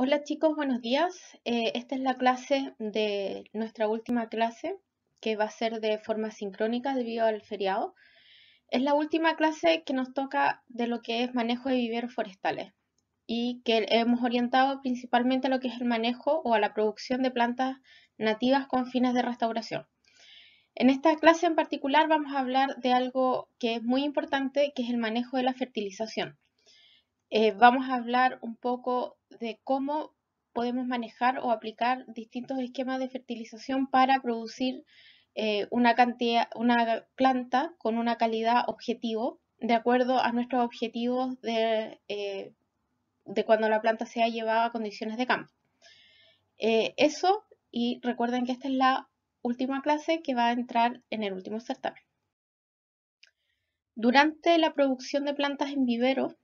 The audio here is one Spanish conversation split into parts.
Hola chicos, buenos días. Eh, esta es la clase de nuestra última clase que va a ser de forma sincrónica debido al feriado. Es la última clase que nos toca de lo que es manejo de viveros forestales y que hemos orientado principalmente a lo que es el manejo o a la producción de plantas nativas con fines de restauración. En esta clase en particular vamos a hablar de algo que es muy importante, que es el manejo de la fertilización. Eh, vamos a hablar un poco de cómo podemos manejar o aplicar distintos esquemas de fertilización para producir eh, una, cantidad, una planta con una calidad objetivo, de acuerdo a nuestros objetivos de, eh, de cuando la planta sea llevada a condiciones de campo. Eh, eso, y recuerden que esta es la última clase que va a entrar en el último certamen. Durante la producción de plantas en vivero,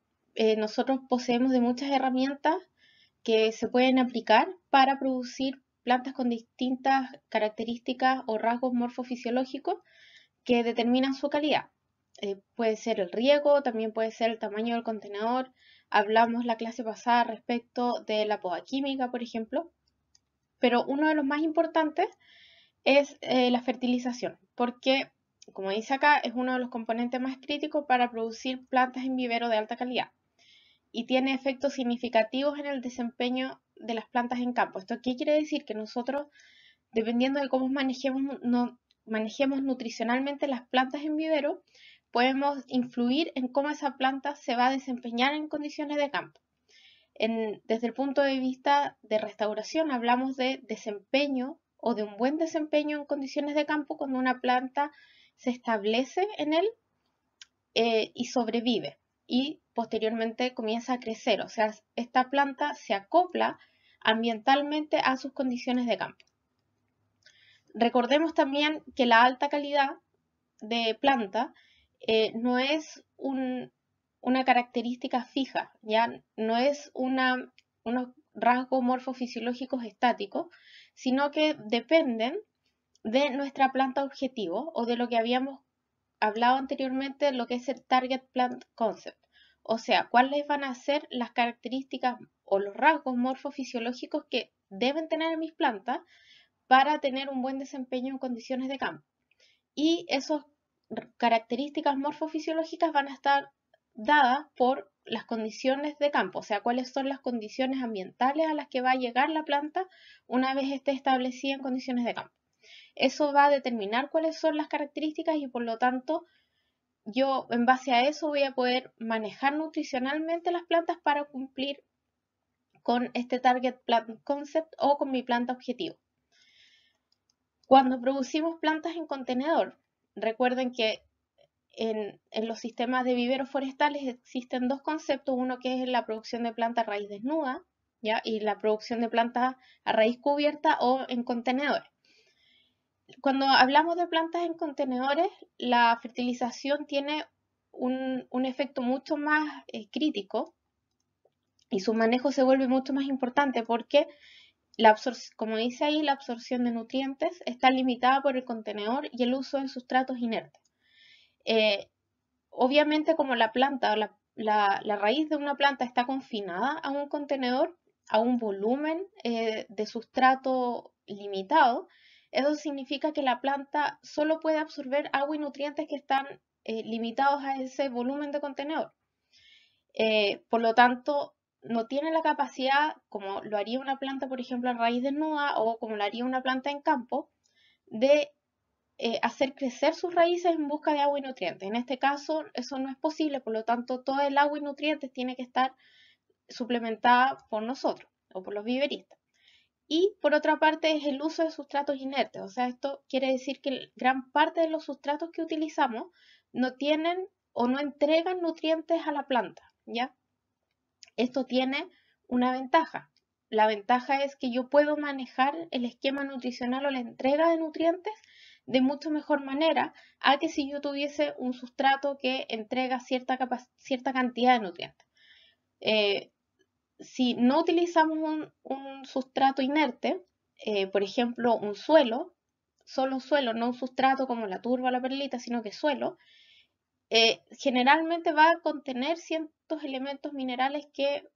nosotros poseemos de muchas herramientas que se pueden aplicar para producir plantas con distintas características o rasgos morfofisiológicos que determinan su calidad. Eh, puede ser el riego, también puede ser el tamaño del contenedor. Hablamos la clase pasada respecto de la poda química, por ejemplo. Pero uno de los más importantes es eh, la fertilización, porque, como dice acá, es uno de los componentes más críticos para producir plantas en vivero de alta calidad y tiene efectos significativos en el desempeño de las plantas en campo. ¿Esto qué quiere decir? Que nosotros, dependiendo de cómo manejemos, manejemos nutricionalmente las plantas en vivero, podemos influir en cómo esa planta se va a desempeñar en condiciones de campo. desde el punto de vista de restauración, hablamos de desempeño o de un buen desempeño en condiciones de campo cuando una planta se establece en él eh, y sobrevive y posteriormente comienza a crecer, o sea, esta planta se acopla ambientalmente a sus condiciones de campo. Recordemos también que la alta calidad de planta eh, no es una característica fija, ya no es una, unos rasgos morfofisiológicos estáticos, sino que dependen de nuestra planta objetivo o de lo que habíamos hablado anteriormente lo que es el Target Plant Concept, o sea, cuáles van a ser las características o los rasgos morfofisiológicos que deben tener mis plantas para tener un buen desempeño en condiciones de campo. Y esas características morfofisiológicas van a estar dadas por las condiciones de campo, o sea, cuáles son las condiciones ambientales a las que va a llegar la planta una vez esté establecida en condiciones de campo eso va a determinar cuáles son las características y por lo tanto yo en base a eso voy a poder manejar nutricionalmente las plantas para cumplir con este target plant concept o con mi planta objetivo. Cuando producimos plantas en contenedor, recuerden que en, los sistemas de viveros forestales existen dos conceptos, uno que es la producción de planta a raíz desnuda ¿ya? y la producción de planta a raíz cubierta o en contenedores cuando hablamos de plantas en contenedores, la fertilización tiene un, efecto mucho más eh, crítico y su manejo se vuelve mucho más importante porque, como dice ahí, la absorción de nutrientes está limitada por el contenedor y el uso de sustratos inertes. Eh, obviamente, como la planta o la, raíz de una planta está confinada a un contenedor, a un volumen eh, de sustrato limitado, eso significa que la planta solo puede absorber agua y nutrientes que están eh, limitados a ese volumen de contenedor. Eh, por lo tanto, no tiene la capacidad, como lo haría una planta, por ejemplo, en raíz desnuda o como lo haría una planta en campo, de eh, hacer crecer sus raíces en busca de agua y nutrientes. En este caso, eso no es posible, por lo tanto, todo el agua y nutrientes tiene que estar suplementada por nosotros o por los viveristas. Y por otra parte es el uso de sustratos inertes, o sea, esto quiere decir que gran parte de los sustratos que utilizamos no tienen o no entregan nutrientes a la planta, ¿ya? Esto tiene una ventaja. La ventaja es que yo puedo manejar el esquema nutricional o la entrega de nutrientes de mucho mejor manera a que si yo tuviese un sustrato que entrega cierta, cierta cantidad de nutrientes. Eh, si no utilizamos un, sustrato inerte, eh, por ejemplo, un suelo, solo suelo, no un sustrato como la turba o la perlita, sino que suelo, eh, generalmente va a contener ciertos elementos minerales que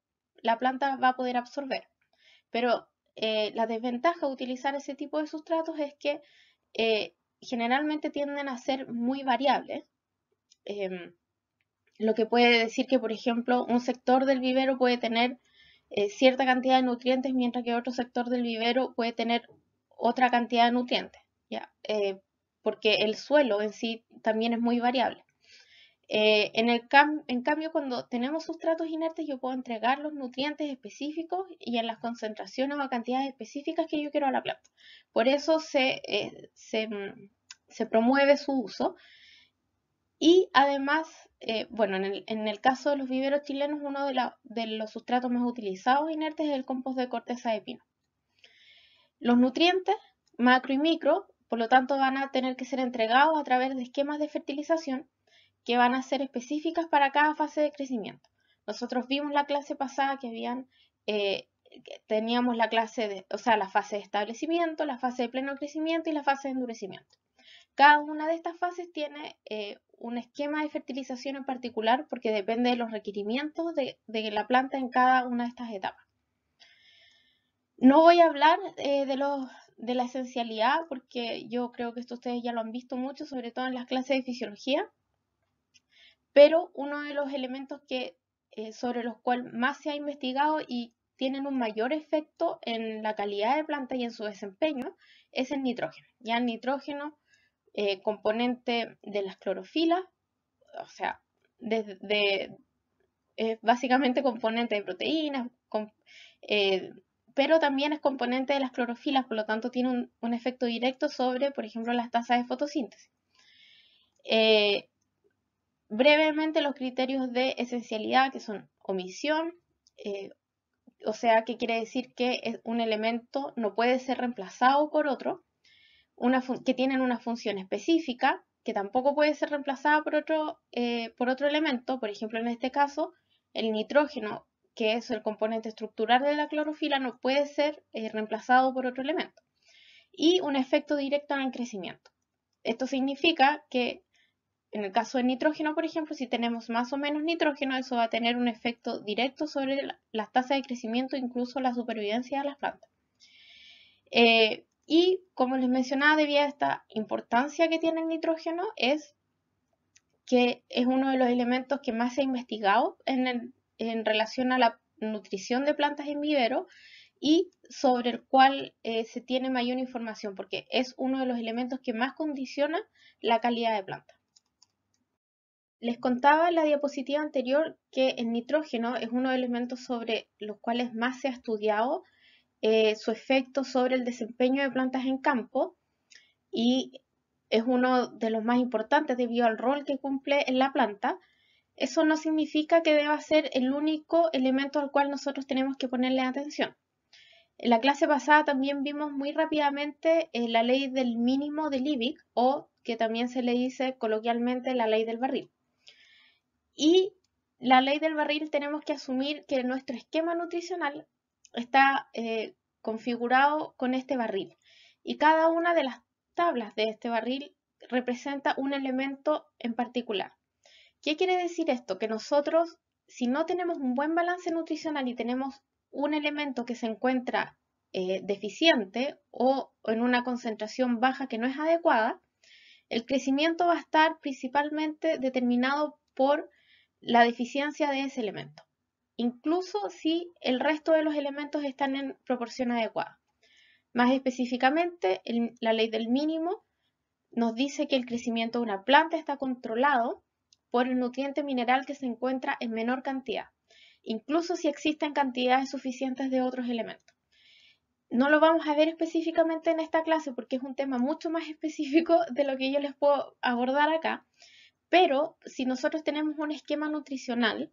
la planta va a poder absorber. Pero eh, la desventaja de utilizar ese tipo de sustratos es que generalmente tienden a ser muy variables. Em, lo que puede decir que, por ejemplo, un sector del vivero puede tener eh, cierta cantidad de nutrientes, mientras que otro sector del vivero puede tener otra cantidad de nutrientes, eh, porque el suelo en sí también es muy variable. Eh, en, el en cambio, cuando tenemos sustratos inertes, yo puedo entregar los nutrientes específicos y en las concentraciones o cantidades específicas que yo quiero a la planta. Por eso se, mm, se promueve su uso y además, eh, bueno, en el, caso de los viveros chilenos, uno de, los sustratos más utilizados e inertes es el compost de corteza de pino. Los nutrientes, macro y micro, por lo tanto van a tener que ser entregados a través de esquemas de fertilización que van a ser específicas para cada fase de crecimiento. Nosotros vimos la clase pasada que eh, teníamos la clase, de, o sea, la fase de establecimiento, la fase de pleno crecimiento y la fase de endurecimiento. Cada una de estas fases tiene eh, un esquema de fertilización en particular porque depende de los requerimientos de, la planta en cada una de estas etapas. No voy a hablar eh, de, la esencialidad porque yo creo que esto ustedes ya lo han visto mucho, sobre todo en las clases de fisiología, pero uno de los elementos que, eh, sobre los cuales más se ha investigado y tienen un mayor efecto en la calidad de planta y en su desempeño es el nitrógeno. Ya el nitrógeno eh, componente de las clorofilas, o sea, es básicamente componente de proteínas, eh, pero también es componente de las clorofilas, por lo tanto tiene un, efecto directo sobre, por ejemplo, las tasas de fotosíntesis. Eh, brevemente los criterios de esencialidad, que son omisión, o sea, que quiere decir que un elemento no puede ser reemplazado por otro, que tienen una función específica que tampoco puede ser reemplazada por otro, eh, por otro elemento, por ejemplo en este caso el nitrógeno, que es el componente estructural de la clorofila, no puede ser eh, reemplazado por otro elemento. Y un efecto directo en el crecimiento. Esto significa que en el caso del nitrógeno, por ejemplo, si tenemos más o menos nitrógeno, eso va a tener un efecto directo sobre las tasas de crecimiento, incluso la supervivencia de las plantas. Eh, y como les mencionaba, debido a esta importancia que tiene el nitrógeno, es que es uno de los elementos que más se ha investigado en, relación a la nutrición de plantas en vivero y sobre el cual eh, se tiene mayor información, porque es uno de los elementos que más condiciona la calidad de planta. Les contaba en la diapositiva anterior que el nitrógeno es uno de los elementos sobre los cuales más se ha estudiado eh, su efecto sobre el desempeño de plantas en campo y es uno de los más importantes debido al rol que cumple en la planta. Eso no significa que deba ser el único elemento al cual nosotros tenemos que ponerle atención. En la clase pasada también vimos muy rápidamente eh, la ley del mínimo de Liebig o que también se le dice coloquialmente la ley del barril. Y la ley del barril tenemos que asumir que nuestro esquema nutricional está eh, configurado con este barril y cada una de las tablas de este barril representa un elemento en particular. ¿Qué quiere decir esto? Que nosotros, si no tenemos un buen balance nutricional y tenemos un elemento que se encuentra eh, deficiente o en una concentración baja que no es adecuada, el crecimiento va a estar principalmente determinado por la deficiencia de ese elemento incluso si el resto de los elementos están en proporción adecuada. Más específicamente, la ley del mínimo nos dice que el crecimiento de una planta está controlado por el nutriente mineral que se encuentra en menor cantidad, incluso si existen cantidades suficientes de otros elementos. No lo vamos a ver específicamente en esta clase porque es un tema mucho más específico de lo que yo les puedo abordar acá, pero si nosotros tenemos un esquema nutricional,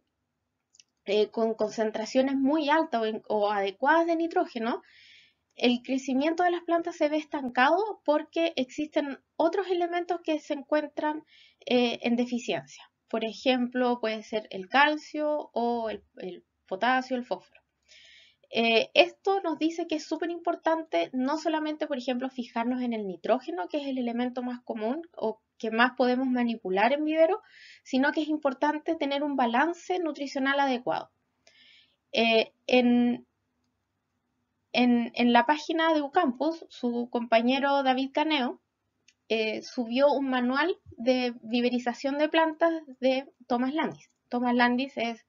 eh, con concentraciones muy altas o, adecuadas de nitrógeno, el crecimiento de las plantas se ve estancado porque existen otros elementos que se encuentran eh, en deficiencia. Por ejemplo, puede ser el calcio o el potasio, el fósforo. Eh, esto nos dice que es súper importante no solamente, por ejemplo, fijarnos en el nitrógeno, que es el elemento más común o que más podemos manipular en vivero, sino que es importante tener un balance nutricional adecuado. Eh, en, la página de Ucampus, su compañero David Caneo eh, subió un manual de viverización de plantas de Thomas Landis. Thomas Landis es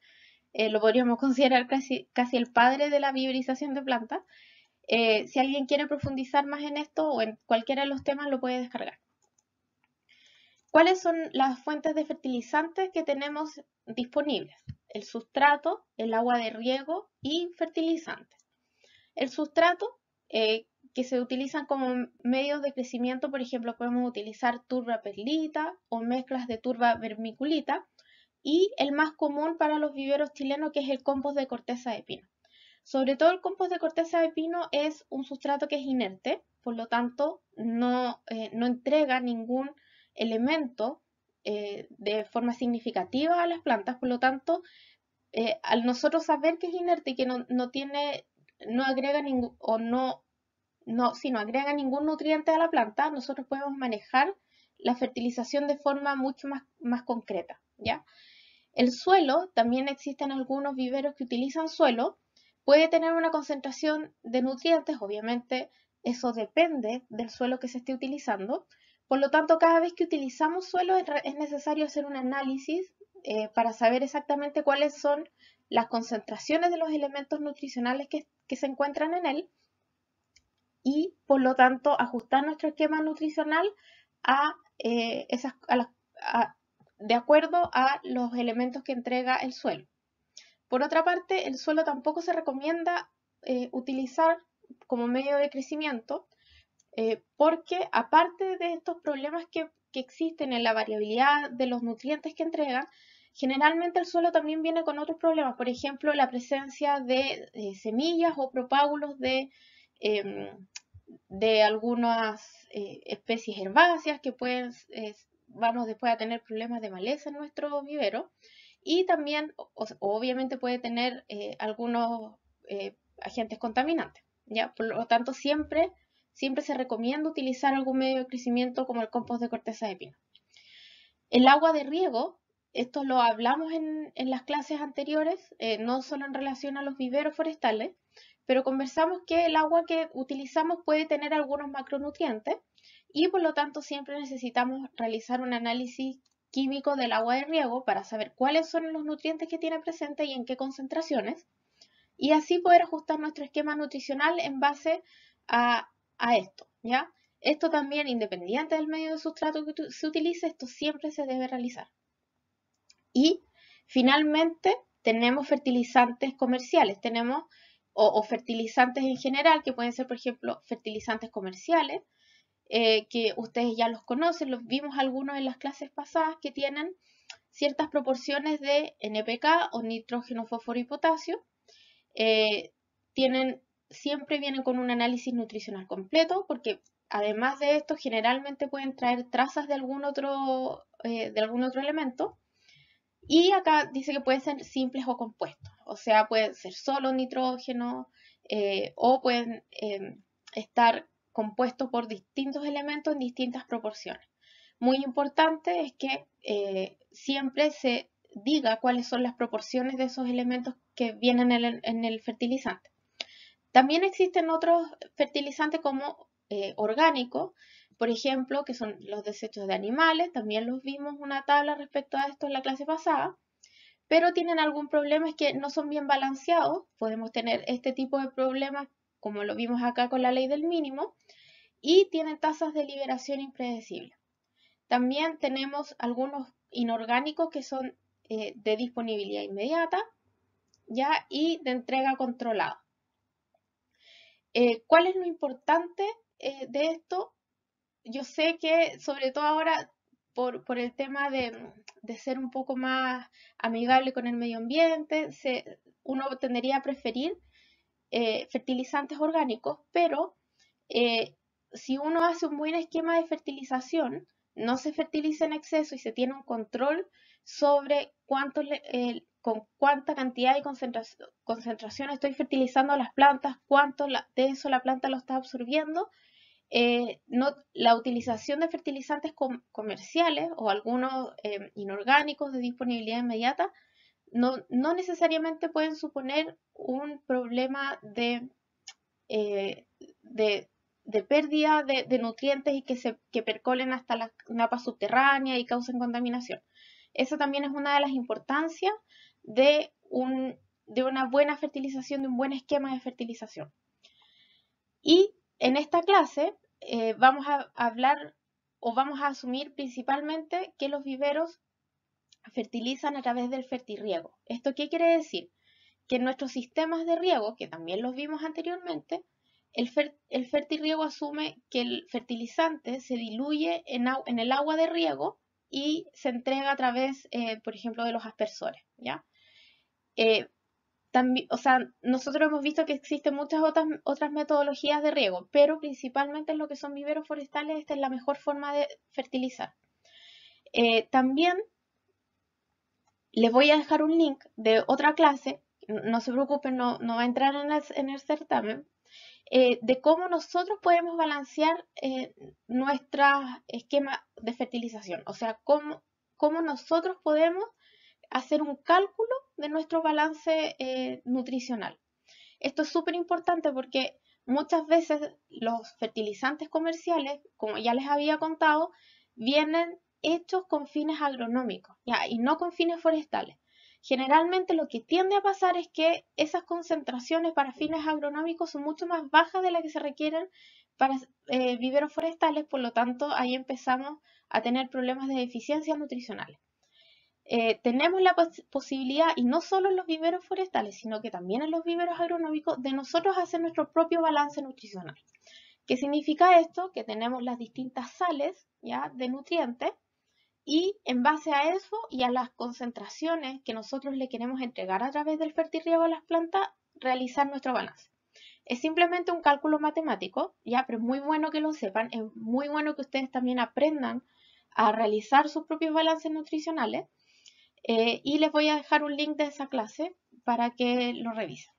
eh, lo podríamos considerar casi, el padre de la vibrización de plantas. Eh, si alguien quiere profundizar más en esto o en cualquiera de los temas, lo puede descargar. ¿Cuáles son las fuentes de fertilizantes que tenemos disponibles? El sustrato, el agua de riego y fertilizantes. El sustrato, eh, que se utilizan como medios de crecimiento, por ejemplo, podemos utilizar turba perlita o mezclas de turba vermiculita y el más común para los viveros chilenos que es el compost de corteza de pino. Sobre todo el compost de corteza de pino es un sustrato que es inerte, por lo tanto no, eh, no entrega ningún elemento eh, de forma significativa a las plantas, por lo tanto eh, al nosotros saber que es inerte y que no, no tiene, no agrega ningún, o no, no, si no agrega ningún nutriente a la planta, nosotros podemos manejar la fertilización de forma mucho más, más concreta. ¿ya? El suelo, también existen algunos viveros que utilizan suelo, puede tener una concentración de nutrientes, obviamente eso depende del suelo que se esté utilizando. Por lo tanto, cada vez que utilizamos suelo es necesario hacer un análisis eh, para saber exactamente cuáles son las concentraciones de los elementos nutricionales que, se encuentran en él y, por lo tanto, ajustar nuestro esquema nutricional a, eh, esas, de acuerdo a los elementos que entrega el suelo. Por otra parte, el suelo tampoco se recomienda eh, utilizar como medio de crecimiento eh, porque aparte de estos problemas que, existen en la variabilidad de los nutrientes que entregan, generalmente el suelo también viene con otros problemas, por ejemplo, la presencia de eh, semillas o propágulos de, em, de algunas especies herbáceas que pueden vamos después a tener problemas de maleza en nuestro vivero y también obviamente puede tener eh, algunos eh, agentes contaminantes. ¿ya? Por lo tanto, siempre, siempre se recomienda utilizar algún medio de crecimiento como el compost de corteza de pino. El agua de riego, esto lo hablamos en, las clases anteriores, eh, no solo en relación a los viveros forestales, pero conversamos que el agua que utilizamos puede tener algunos macronutrientes y por lo tanto siempre necesitamos realizar un análisis químico del agua de riego para saber cuáles son los nutrientes que tiene presente y en qué concentraciones y así poder ajustar nuestro esquema nutricional en base a, esto, ¿ya? Esto también, independiente del medio de sustrato que se utilice, esto siempre se debe realizar. Y finalmente tenemos fertilizantes comerciales, tenemos o fertilizantes en general, que pueden ser, por ejemplo, fertilizantes comerciales, eh, que ustedes ya los conocen, los vimos algunos en las clases pasadas, que tienen ciertas proporciones de NPK o nitrógeno, fósforo y potasio. Eh, tienen, siempre vienen con un análisis nutricional completo porque además de esto generalmente pueden traer trazas de algún otro, eh, de algún otro elemento. Y acá dice que pueden ser simples o compuestos, o sea, pueden ser solo nitrógeno o pueden estar compuesto por distintos elementos en distintas proporciones. Muy importante es que eh, siempre se diga cuáles son las proporciones de esos elementos que vienen en el, fertilizante. También existen otros fertilizantes como eh, orgánicos, por ejemplo, que son los desechos de animales, también los vimos una tabla respecto a esto en la clase pasada, pero tienen algún problema es que no son bien balanceados, podemos tener este tipo de problemas como lo vimos acá con la ley del mínimo, y tiene tasas de liberación impredecible. También tenemos algunos inorgánicos que son eh, de disponibilidad inmediata ¿ya? y de entrega controlada. Eh, ¿Cuál es lo importante eh, de esto? Yo sé que sobre todo ahora por, por el tema de, de, ser un poco más amigable con el medio ambiente, se, uno tendría a preferir eh, fertilizantes orgánicos, pero eh, si uno hace un buen esquema de fertilización, no se fertiliza en exceso y se tiene un control sobre con cuánta cantidad y concentración, estoy fertilizando las plantas, cuánto la, de eso la planta lo está absorbiendo. Eh, la utilización de fertilizantes comerciales o algunos inorgánicos de disponibilidad inmediata no, necesariamente pueden suponer un problema de, eh, pérdida de, nutrientes y que, se, percolen hasta la napa subterránea y causen contaminación. Eso también es una de las importancias de, un, de una buena fertilización, de un buen esquema de fertilización. Y en esta clase eh, vamos a hablar o vamos a asumir principalmente que los viveros fertilizan a través del fertirriego. ¿Esto qué quiere decir? Que en nuestros sistemas de riego, que también los vimos anteriormente, el, fertil el fertirriego asume que el fertilizante se diluye en, el agua de riego y se entrega a través, eh, por ejemplo, de los aspersores. ¿ya? Eh, también, o sea, nosotros hemos visto que existen muchas otras, metodologías de riego, pero principalmente en lo que son viveros forestales, esta es la mejor forma de fertilizar. Eh, también les voy a dejar un link de otra clase, no se preocupen, no, va a entrar en el, certamen, eh, de cómo nosotros podemos balancear eh, nuestro esquema de fertilización, o sea, cómo, nosotros podemos hacer un cálculo de nuestro balance eh, nutricional. Esto es súper importante porque muchas veces los fertilizantes comerciales, como ya les había contado, vienen hechos con fines agronómicos y no con fines forestales. Generalmente lo que tiende a pasar es que esas concentraciones para fines agronómicos son mucho más bajas de las que se requieren para eh, viveros forestales, por lo tanto ahí empezamos a tener problemas de deficiencias nutricionales. Eh, tenemos la posibilidad, y no solo en los viveros forestales, sino que también en los viveros agronómicos, de nosotros hacer nuestro propio balance nutricional. ¿Qué significa esto? Que tenemos las distintas sales de nutrientes y en base a eso y a las concentraciones que nosotros le queremos entregar a través del fertirriego a las plantas, realizar nuestro balance. Es simplemente un cálculo matemático, ya, pero es muy bueno que lo sepan, es muy bueno que ustedes también aprendan a realizar sus propios balances nutricionales. Eh, y les voy a dejar un link de esa clase para que lo revisen.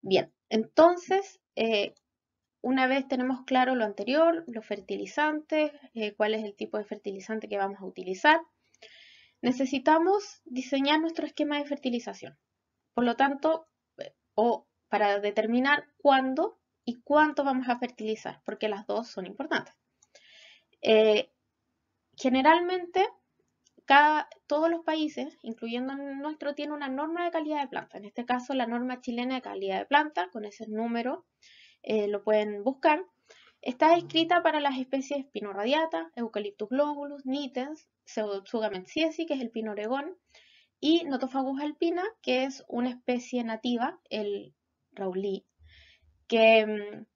Bien, entonces, eh, una vez tenemos claro lo anterior, los fertilizantes, eh, cuál es el tipo de fertilizante que vamos a utilizar, necesitamos diseñar nuestro esquema de fertilización. Por lo tanto, eh, o para determinar cuándo y cuánto vamos a fertilizar, porque las dos son importantes. Eh, generalmente, todos los países, incluyendo nuestro, tienen una norma de calidad de planta. En este caso, la norma chilena de calidad de planta, con ese número eh, lo pueden buscar, está escrita para las especies Pino radiata, Eucalyptus globulus, nitens, Pseudopsuga que es el pino oregón, y Notophagus alpina, que es una especie nativa, el raulí, que mm,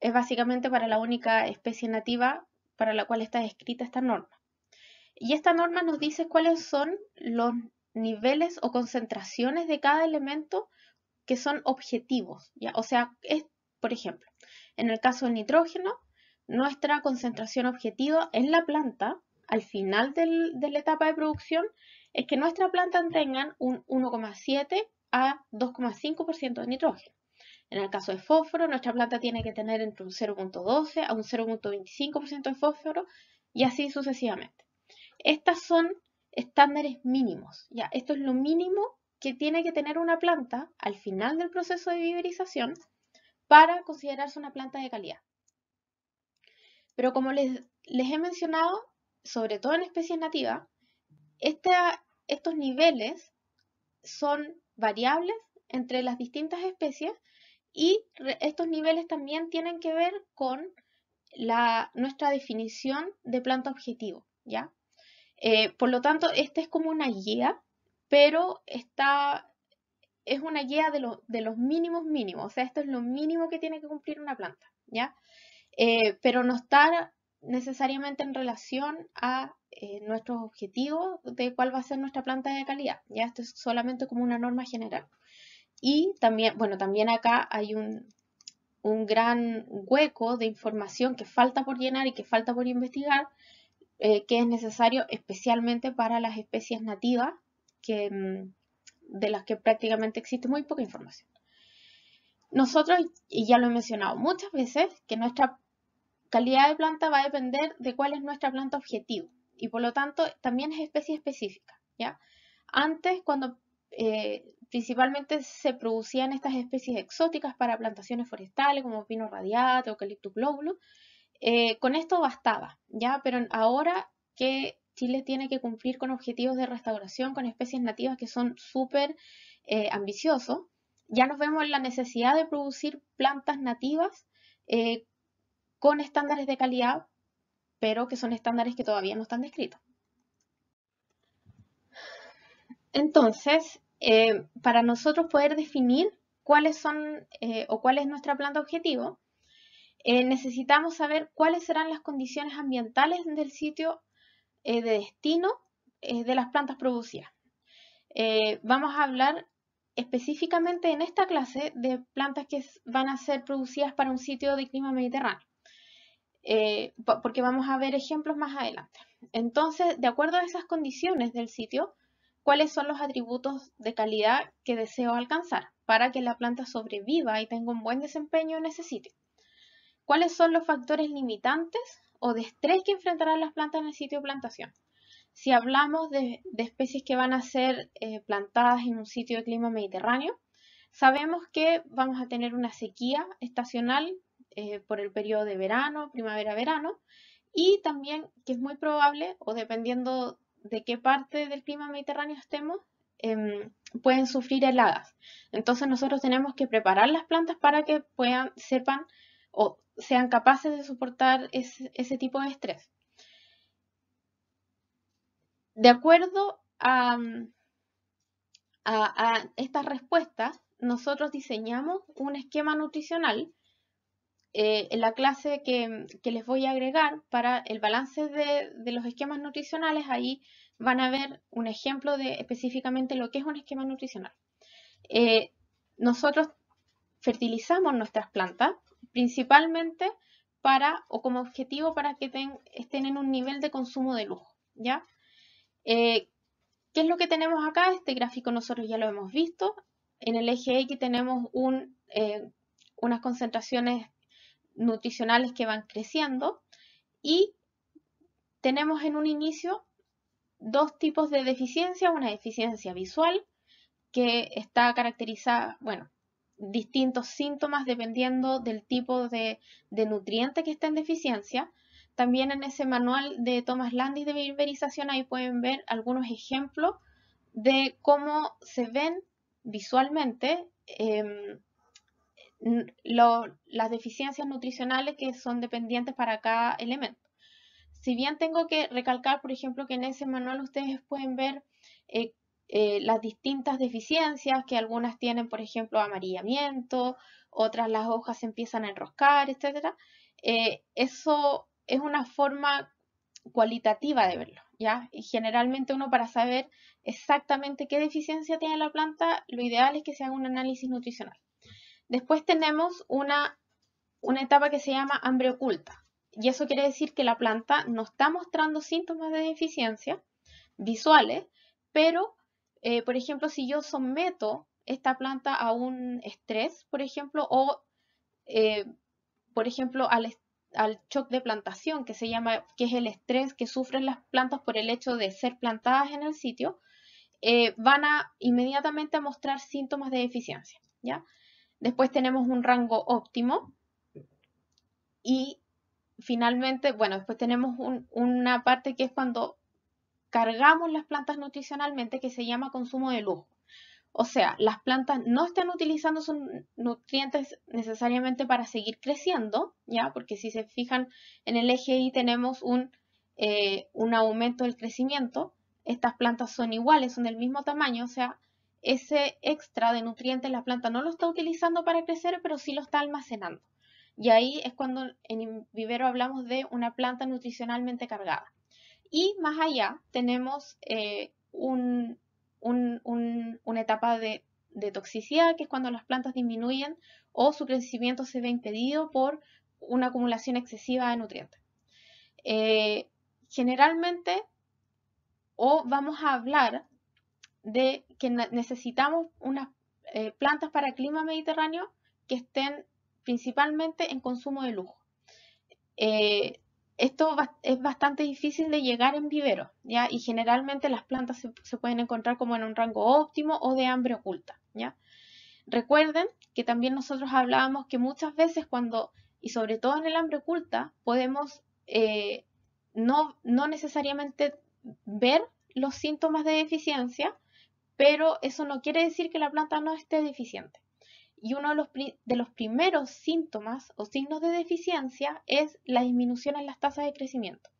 es básicamente para la única especie nativa para la cual está escrita esta norma. Y esta norma nos dice cuáles son los niveles o concentraciones de cada elemento que son objetivos, O sea, es, por ejemplo, en el caso del nitrógeno, nuestra concentración objetiva en la planta, al final de la etapa de producción, es que nuestra planta tenga un 1,7 a 2,5% de nitrógeno. En el caso de fósforo, nuestra planta tiene que tener entre un 0.12 a un 0.25% de fósforo y así sucesivamente. Estas son estándares mínimos. Ya, esto es lo mínimo que tiene que tener una planta al final del proceso de viverización para considerarse una planta de calidad. Pero como les, he mencionado, sobre todo en especies nativas, estos niveles son variables entre las distintas especies y estos niveles también tienen que ver con la, nuestra definición de planta objetivo, ¿ya? Eh, por lo tanto, esta es como una guía, pero está es una guía de, los mínimos mínimos, o sea, esto es lo mínimo que tiene que cumplir una planta, ¿ya? Eh, pero no estar necesariamente en relación a eh, nuestros objetivos de cuál va a ser nuestra planta de calidad, ¿ya? Esto es solamente como una norma general. Y también, bueno, también acá hay un, gran hueco de información que falta por llenar y que falta por investigar, eh, que es necesario especialmente para las especies nativas que, mm, de las que prácticamente existe muy poca información. Nosotros, y ya lo he mencionado muchas veces, que nuestra calidad de planta va a depender de cuál es nuestra planta objetivo y por lo tanto también es especie específica. ¿ya? Antes, cuando eh, principalmente se producían estas especies exóticas para plantaciones forestales como pino radiata, eucaliptus globulus, eh, con esto bastaba, ¿ya? pero ahora que Chile tiene que cumplir con objetivos de restauración con especies nativas que son súper eh, ambiciosos. Ya nos vemos la necesidad de producir plantas nativas eh, con estándares de calidad, pero que son estándares que todavía no están descritos. Entonces, eh, para nosotros poder definir cuáles son o cuál es nuestra planta objetivo, necesitamos saber cuáles serán las condiciones ambientales del sitio eh, de destino eh, de las plantas producidas. Eh, vamos a hablar específicamente en esta clase de plantas que van a ser producidas para un sitio de clima mediterráneo, porque vamos a ver ejemplos más adelante. Entonces, de acuerdo a esas condiciones del sitio, cuáles son los atributos de calidad que deseo alcanzar para que la planta sobreviva y tenga un buen desempeño en ese sitio. ¿Cuáles son los factores limitantes o de estrés que enfrentarán las plantas en el sitio de plantación. Si hablamos de, especies que van a ser eh, plantadas en un sitio de clima mediterráneo, sabemos que vamos a tener una sequía estacional eh, por el periodo de verano, primavera-verano, y también que es muy probable, o dependiendo de qué parte del clima mediterráneo estemos, em, pueden sufrir heladas. Entonces nosotros tenemos que preparar las plantas para que puedan, sepan o sean capaces de soportar ese, tipo de estrés. De acuerdo a, a, estas respuestas, nosotros diseñamos un esquema nutricional eh, en la clase que, les voy a agregar para el balance de, los esquemas nutricionales, ahí van a ver un ejemplo de específicamente lo que es un esquema nutricional. Eh, nosotros fertilizamos nuestras plantas principalmente para o como objetivo para que estén en un nivel de consumo de lujo, ¿ya? Eh, ¿Qué es lo que tenemos acá? Este gráfico nosotros ya lo hemos visto. En el eje X tenemos un, eh, unas concentraciones nutricionales que van creciendo y tenemos en un inicio dos tipos de deficiencia, una deficiencia visual que está caracterizada, bueno, distintos síntomas dependiendo del tipo de, nutriente que está en deficiencia. También en ese manual de Thomas Landis de viberización, ahí pueden ver algunos ejemplos de cómo se ven visualmente em, las deficiencias nutricionales que son dependientes para cada elemento. Si bien tengo que recalcar, por ejemplo, que en ese manual ustedes pueden ver eh, eh, las distintas deficiencias que algunas tienen, por ejemplo, amarillamiento, otras las hojas empiezan a enroscar, etc. Eh, eso es una forma cualitativa de verlo, ¿ya? Y generalmente uno para saber exactamente qué deficiencia tiene la planta, lo ideal es que se haga un análisis nutricional. Después tenemos una, una etapa que se llama hambre oculta. Y eso quiere decir que la planta no está mostrando síntomas de deficiencia visuales, pero eh, por ejemplo, si yo someto esta planta a un estrés, por ejemplo, o, eh, por ejemplo, al, al shock de plantación, que se llama, que es el estrés que sufren las plantas por el hecho de ser plantadas en el sitio, eh, van a inmediatamente mostrar síntomas de deficiencia, ¿ya? Después tenemos un rango óptimo y finalmente, bueno, después tenemos una parte que es cuando cargamos las plantas nutricionalmente que se llama consumo de lujo. O sea, las plantas no están utilizando sus nutrientes necesariamente para seguir creciendo, ¿ya? Porque si se fijan en el eje Y tenemos un, eh, un aumento del crecimiento, estas plantas son iguales, son del mismo tamaño, o sea, ese extra de nutrientes la planta no lo está utilizando para crecer, pero sí lo está almacenando. Y ahí es cuando en vivero hablamos de una planta nutricionalmente cargada. Y más allá tenemos eh, una etapa de, toxicidad, que es cuando las plantas disminuyen o su crecimiento se ve impedido por una acumulación excesiva de nutrientes. Eh, generalmente, o vamos a hablar de que necesitamos unas eh, plantas para clima mediterráneo que estén principalmente en consumo de lujo. Esto es bastante difícil de llegar en vivero, ¿ya? Y generalmente las plantas se, pueden encontrar como en un rango óptimo o de hambre oculta, ¿ya? Recuerden que también nosotros hablábamos que muchas veces cuando, y sobre todo en el hambre oculta, podemos eh, no, no necesariamente ver los síntomas de deficiencia, pero eso no quiere decir que la planta no esté deficiente, y uno de los, de los primeros síntomas o signos de deficiencia es la disminución en las tasas de crecimiento.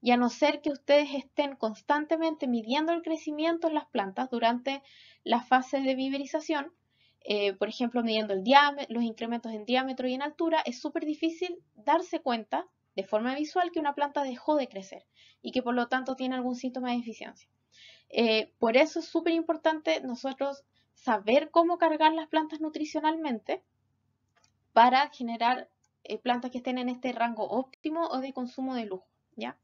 Y a no ser que ustedes estén constantemente midiendo el crecimiento en las plantas durante la fase de viverización, eh, por ejemplo, midiendo el los incrementos en diámetro y en altura, es súper difícil darse cuenta de forma visual que una planta dejó de crecer y que por lo tanto tiene algún síntoma de deficiencia. Eh, por eso es súper importante nosotros saber cómo cargar las plantas nutricionalmente para generar eh, plantas que estén en este rango óptimo o de consumo de lujo, ¿ya?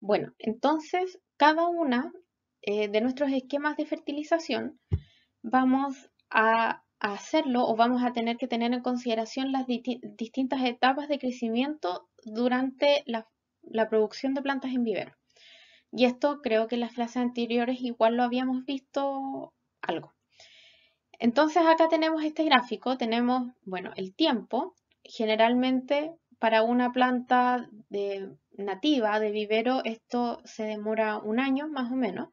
Bueno, entonces cada una eh, de nuestros esquemas de fertilización vamos a hacerlo o vamos a tener que tener en consideración las distintas etapas de crecimiento durante la, la producción de plantas en vivero. Y esto creo que en las clases anteriores igual lo habíamos visto algo. Entonces acá tenemos este gráfico, tenemos, bueno, el tiempo. Generalmente para una planta de, nativa de vivero esto se demora un año más o menos.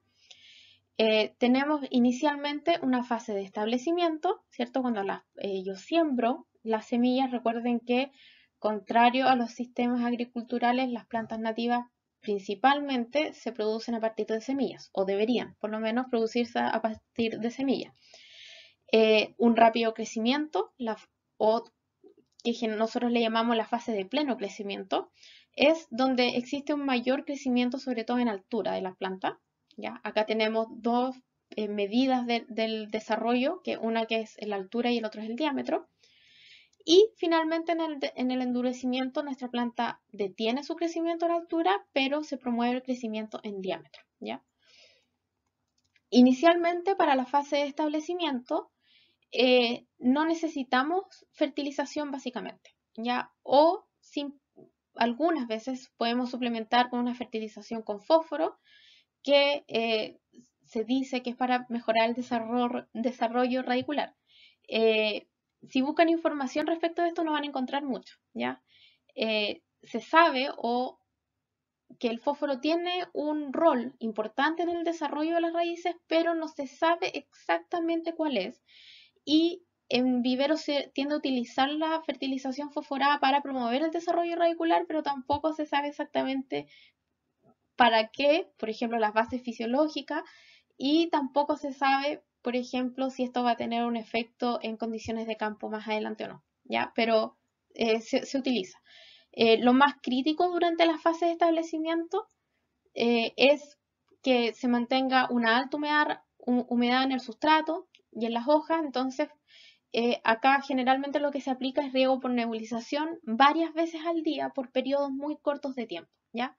Eh, tenemos inicialmente una fase de establecimiento, ¿cierto? Cuando eh, yo siembro las semillas, recuerden que contrario a los sistemas agriculturales, las plantas nativas principalmente se producen a partir de semillas, o deberían por lo menos producirse a partir de semillas. Eh, un rápido crecimiento, la, o que nosotros le llamamos la fase de pleno crecimiento, es donde existe un mayor crecimiento, sobre todo en altura de la planta. ¿ya? Acá tenemos dos eh, medidas del desarrollo, que una que es la altura y el otro es el diámetro. Y finalmente en el, endurecimiento nuestra planta detiene su crecimiento en altura, pero se promueve el crecimiento en diámetro. ¿ya? Inicialmente para la fase de establecimiento eh, no necesitamos fertilización básicamente, ¿ya? o sin, algunas veces podemos suplementar con una fertilización con fósforo que eh, se dice que es para mejorar el desarrollo, desarrollo radicular. Eh, si buscan información respecto de esto no van a encontrar mucho, ¿ya? Eh, se sabe o que el fósforo tiene un rol importante en el desarrollo de las raíces, pero no se sabe exactamente cuál es. Y en viveros se tiende a utilizar la fertilización fosforada para promover el desarrollo radicular, pero tampoco se sabe exactamente para qué, por ejemplo, las bases fisiológicas, y tampoco se sabe por ejemplo, si esto va a tener un efecto en condiciones de campo más adelante o no, ¿ya? Pero eh, se, utiliza. Eh, lo más crítico durante la fase de establecimiento eh, es que se mantenga una alta humedad, en el sustrato y en las hojas, entonces acá generalmente lo que se aplica es riego por nebulización varias veces al día por periodos muy cortos de tiempo. ¿ya?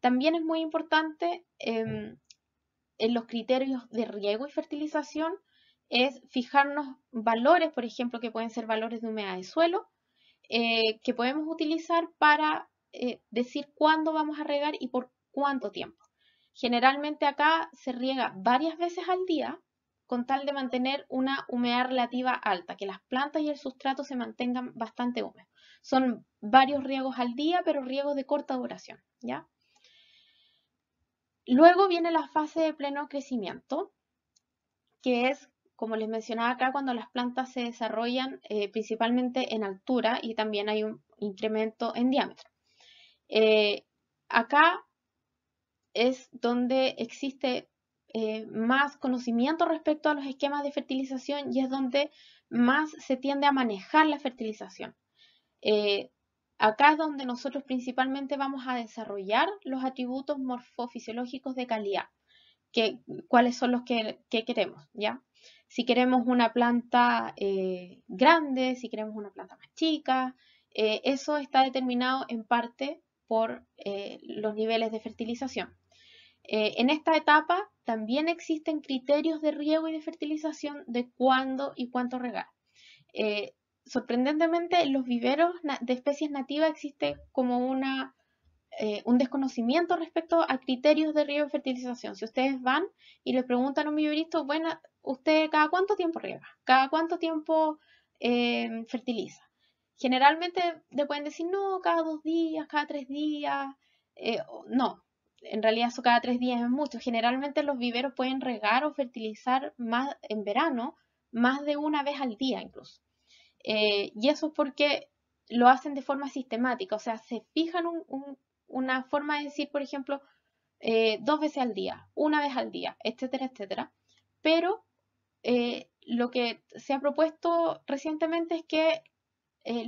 También es muy importante em, en los criterios de riego y fertilización es fijarnos valores, por ejemplo, que pueden ser valores de humedad de suelo, eh, que podemos utilizar para eh, decir cuándo vamos a regar y por cuánto tiempo. Generalmente acá se riega varias veces al día con tal de mantener una humedad relativa alta, que las plantas y el sustrato se mantengan bastante húmedos. Son varios riegos al día, pero riegos de corta duración, ¿ya? Luego viene la fase de pleno crecimiento, que es, como les mencionaba acá, cuando las plantas se desarrollan eh, principalmente en altura y también hay un incremento en diámetro. Eh, acá es donde existe eh, más conocimiento respecto a los esquemas de fertilización y es donde más se tiende a manejar la fertilización. Acá es donde nosotros principalmente vamos a desarrollar los atributos morfofisiológicos de calidad, cuáles son los que, queremos, ¿ya? Si queremos una planta eh, grande, si queremos una planta más chica, eh, eso está determinado en parte por eh, los niveles de fertilización. en esta etapa también existen criterios de riego y de fertilización de cuándo y cuánto regar sorprendentemente los viveros de especies nativas existe como una, eh, un desconocimiento respecto a criterios de riego y fertilización. Si ustedes van y les preguntan a un viverista, bueno, ¿usted cada cuánto tiempo riega? ¿Cada cuánto tiempo eh, fertiliza? Generalmente le pueden decir, no, cada dos días, cada tres días. Eh, no, en realidad eso cada tres días es mucho. Generalmente los viveros pueden regar o fertilizar más en verano, más de una vez al día incluso. Eh, y eso es porque lo hacen de forma sistemática, o sea, se fijan una forma de decir, por ejemplo, eh, dos veces al día, una vez al día, etcétera, etcétera. Pero eh, lo que se ha propuesto recientemente es que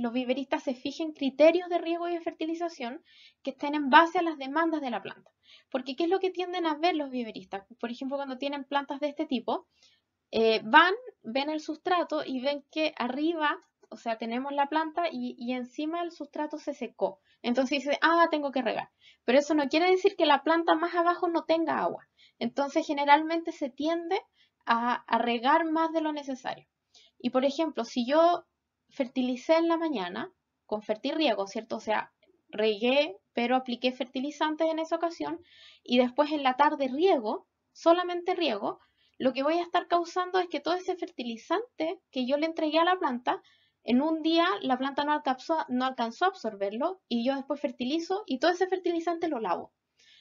los viveristas se fijen criterios de riego y de fertilización que estén en base a las demandas de la planta. Porque ¿qué es lo que tienden a ver los viveristas? Por ejemplo, cuando tienen plantas de este tipo, eh, van, ven el sustrato y ven que arriba, o sea, tenemos la planta y, encima el sustrato se secó. Entonces dice, ah, tengo que regar. Pero eso no quiere decir que la planta más abajo no tenga agua. Entonces generalmente se tiende a, regar más de lo necesario. Y por ejemplo, si yo fertilicé en la mañana con riego ¿cierto? O sea, regué, pero apliqué fertilizantes en esa ocasión y después en la tarde riego, solamente riego, lo que voy a estar causando es que todo ese fertilizante que yo le entregué a la planta, en un día la planta no alcanzó, a absorberlo y yo después fertilizo y todo ese fertilizante lo lavo.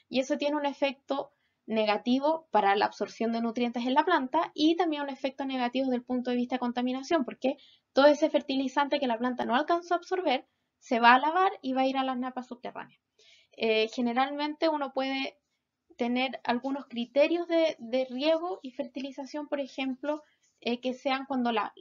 Y eso tiene un efecto negativo para la absorción de nutrientes en la planta y también un efecto negativo desde el punto de vista de contaminación, porque todo ese fertilizante que la planta no alcanzó a absorber se va a lavar y va a ir a las napas subterráneas. Eh, generalmente uno puede tener algunos criterios de, riego y fertilización, por ejemplo, eh, que sean cuando la,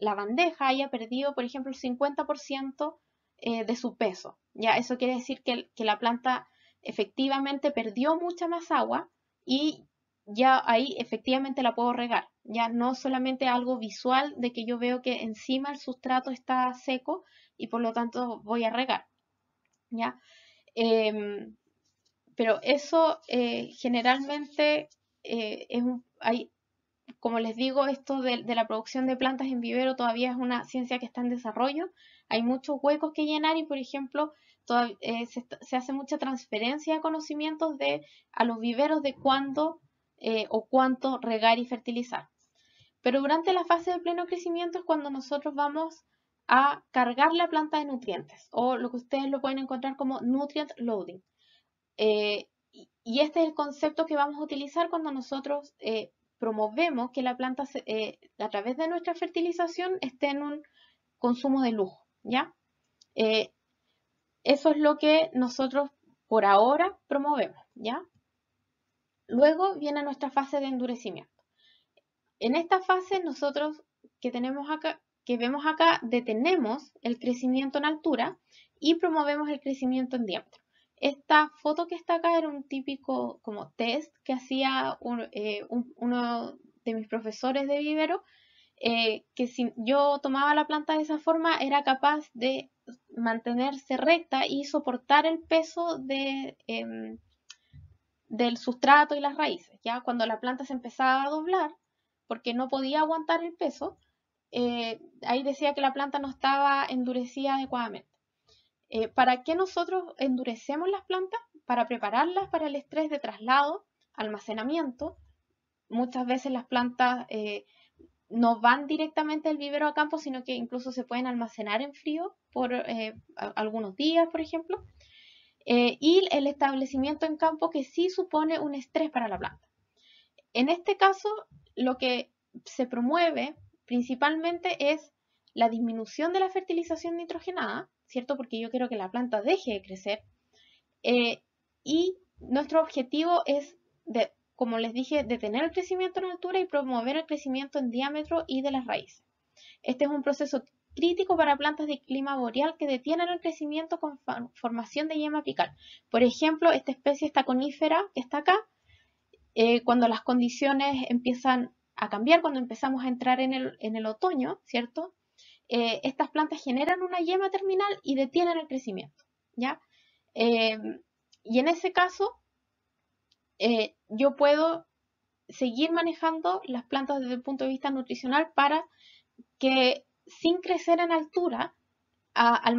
bandeja haya perdido, por ejemplo, el 50% eh, de su peso. Ya eso quiere decir que, la planta efectivamente perdió mucha más agua y ya ahí efectivamente la puedo regar. Ya no solamente algo visual de que yo veo que encima el sustrato está seco y por lo tanto voy a regar. Ya. Em, pero eso eh, generalmente eh, es hay, como les digo, esto de, la producción de plantas en vivero todavía es una ciencia que está en desarrollo. Hay muchos huecos que llenar y, por ejemplo, eh, se, se, hace mucha transferencia de conocimientos de, a los viveros de cuándo o cuánto regar y fertilizar. Pero durante la fase de pleno crecimiento es cuando nosotros vamos a cargar la planta de nutrientes o lo que ustedes lo pueden encontrar como nutrient loading. Eh, y este es el concepto que vamos a utilizar cuando nosotros eh, promovemos que la planta eh, a través de nuestra fertilización esté en un consumo de lujo. ¿ya? eso es lo que nosotros por ahora promovemos, ¿ya? Luego viene nuestra fase de endurecimiento. En esta fase nosotros que tenemos acá, que vemos acá, detenemos el crecimiento en altura y promovemos el crecimiento en diámetro. Esta foto que está acá era un típico como test que hacía eh, uno de mis profesores de vivero, eh, que si yo tomaba la planta de esa forma era capaz de mantenerse recta y soportar el peso de, em, del sustrato y las raíces. Ya cuando la planta se empezaba a doblar, porque no podía aguantar el peso, eh, ahí decía que la planta no estaba endurecida adecuadamente. Eh, ¿Para qué nosotros endurecemos las plantas? Para prepararlas para el estrés de traslado, almacenamiento. Muchas veces las plantas eh, no van directamente del vivero a campo, sino que incluso se pueden almacenar en frío por eh, algunos días, por ejemplo. y el establecimiento en campo que sí supone un estrés para la planta. En este caso, lo que se promueve principalmente es la disminución de la fertilización nitrogenada, porque yo quiero que la planta deje de crecer. Eh, y nuestro objetivo es, como les dije, detener el crecimiento en altura y promover el crecimiento en diámetro y de las raíces. Este es un proceso crítico para plantas de clima boreal que detienen el crecimiento con formación de yema apical. Por ejemplo, esta especie, esta conífera que está acá, eh, cuando las condiciones empiezan a cambiar, cuando empezamos a entrar en el otoño, ¿cierto? Eh, estas plantas generan una yema terminal y detienen el crecimiento, ¿ya? Eh, y en ese caso, eh, yo puedo seguir manejando las plantas desde el punto de vista nutricional para que sin crecer en altura a,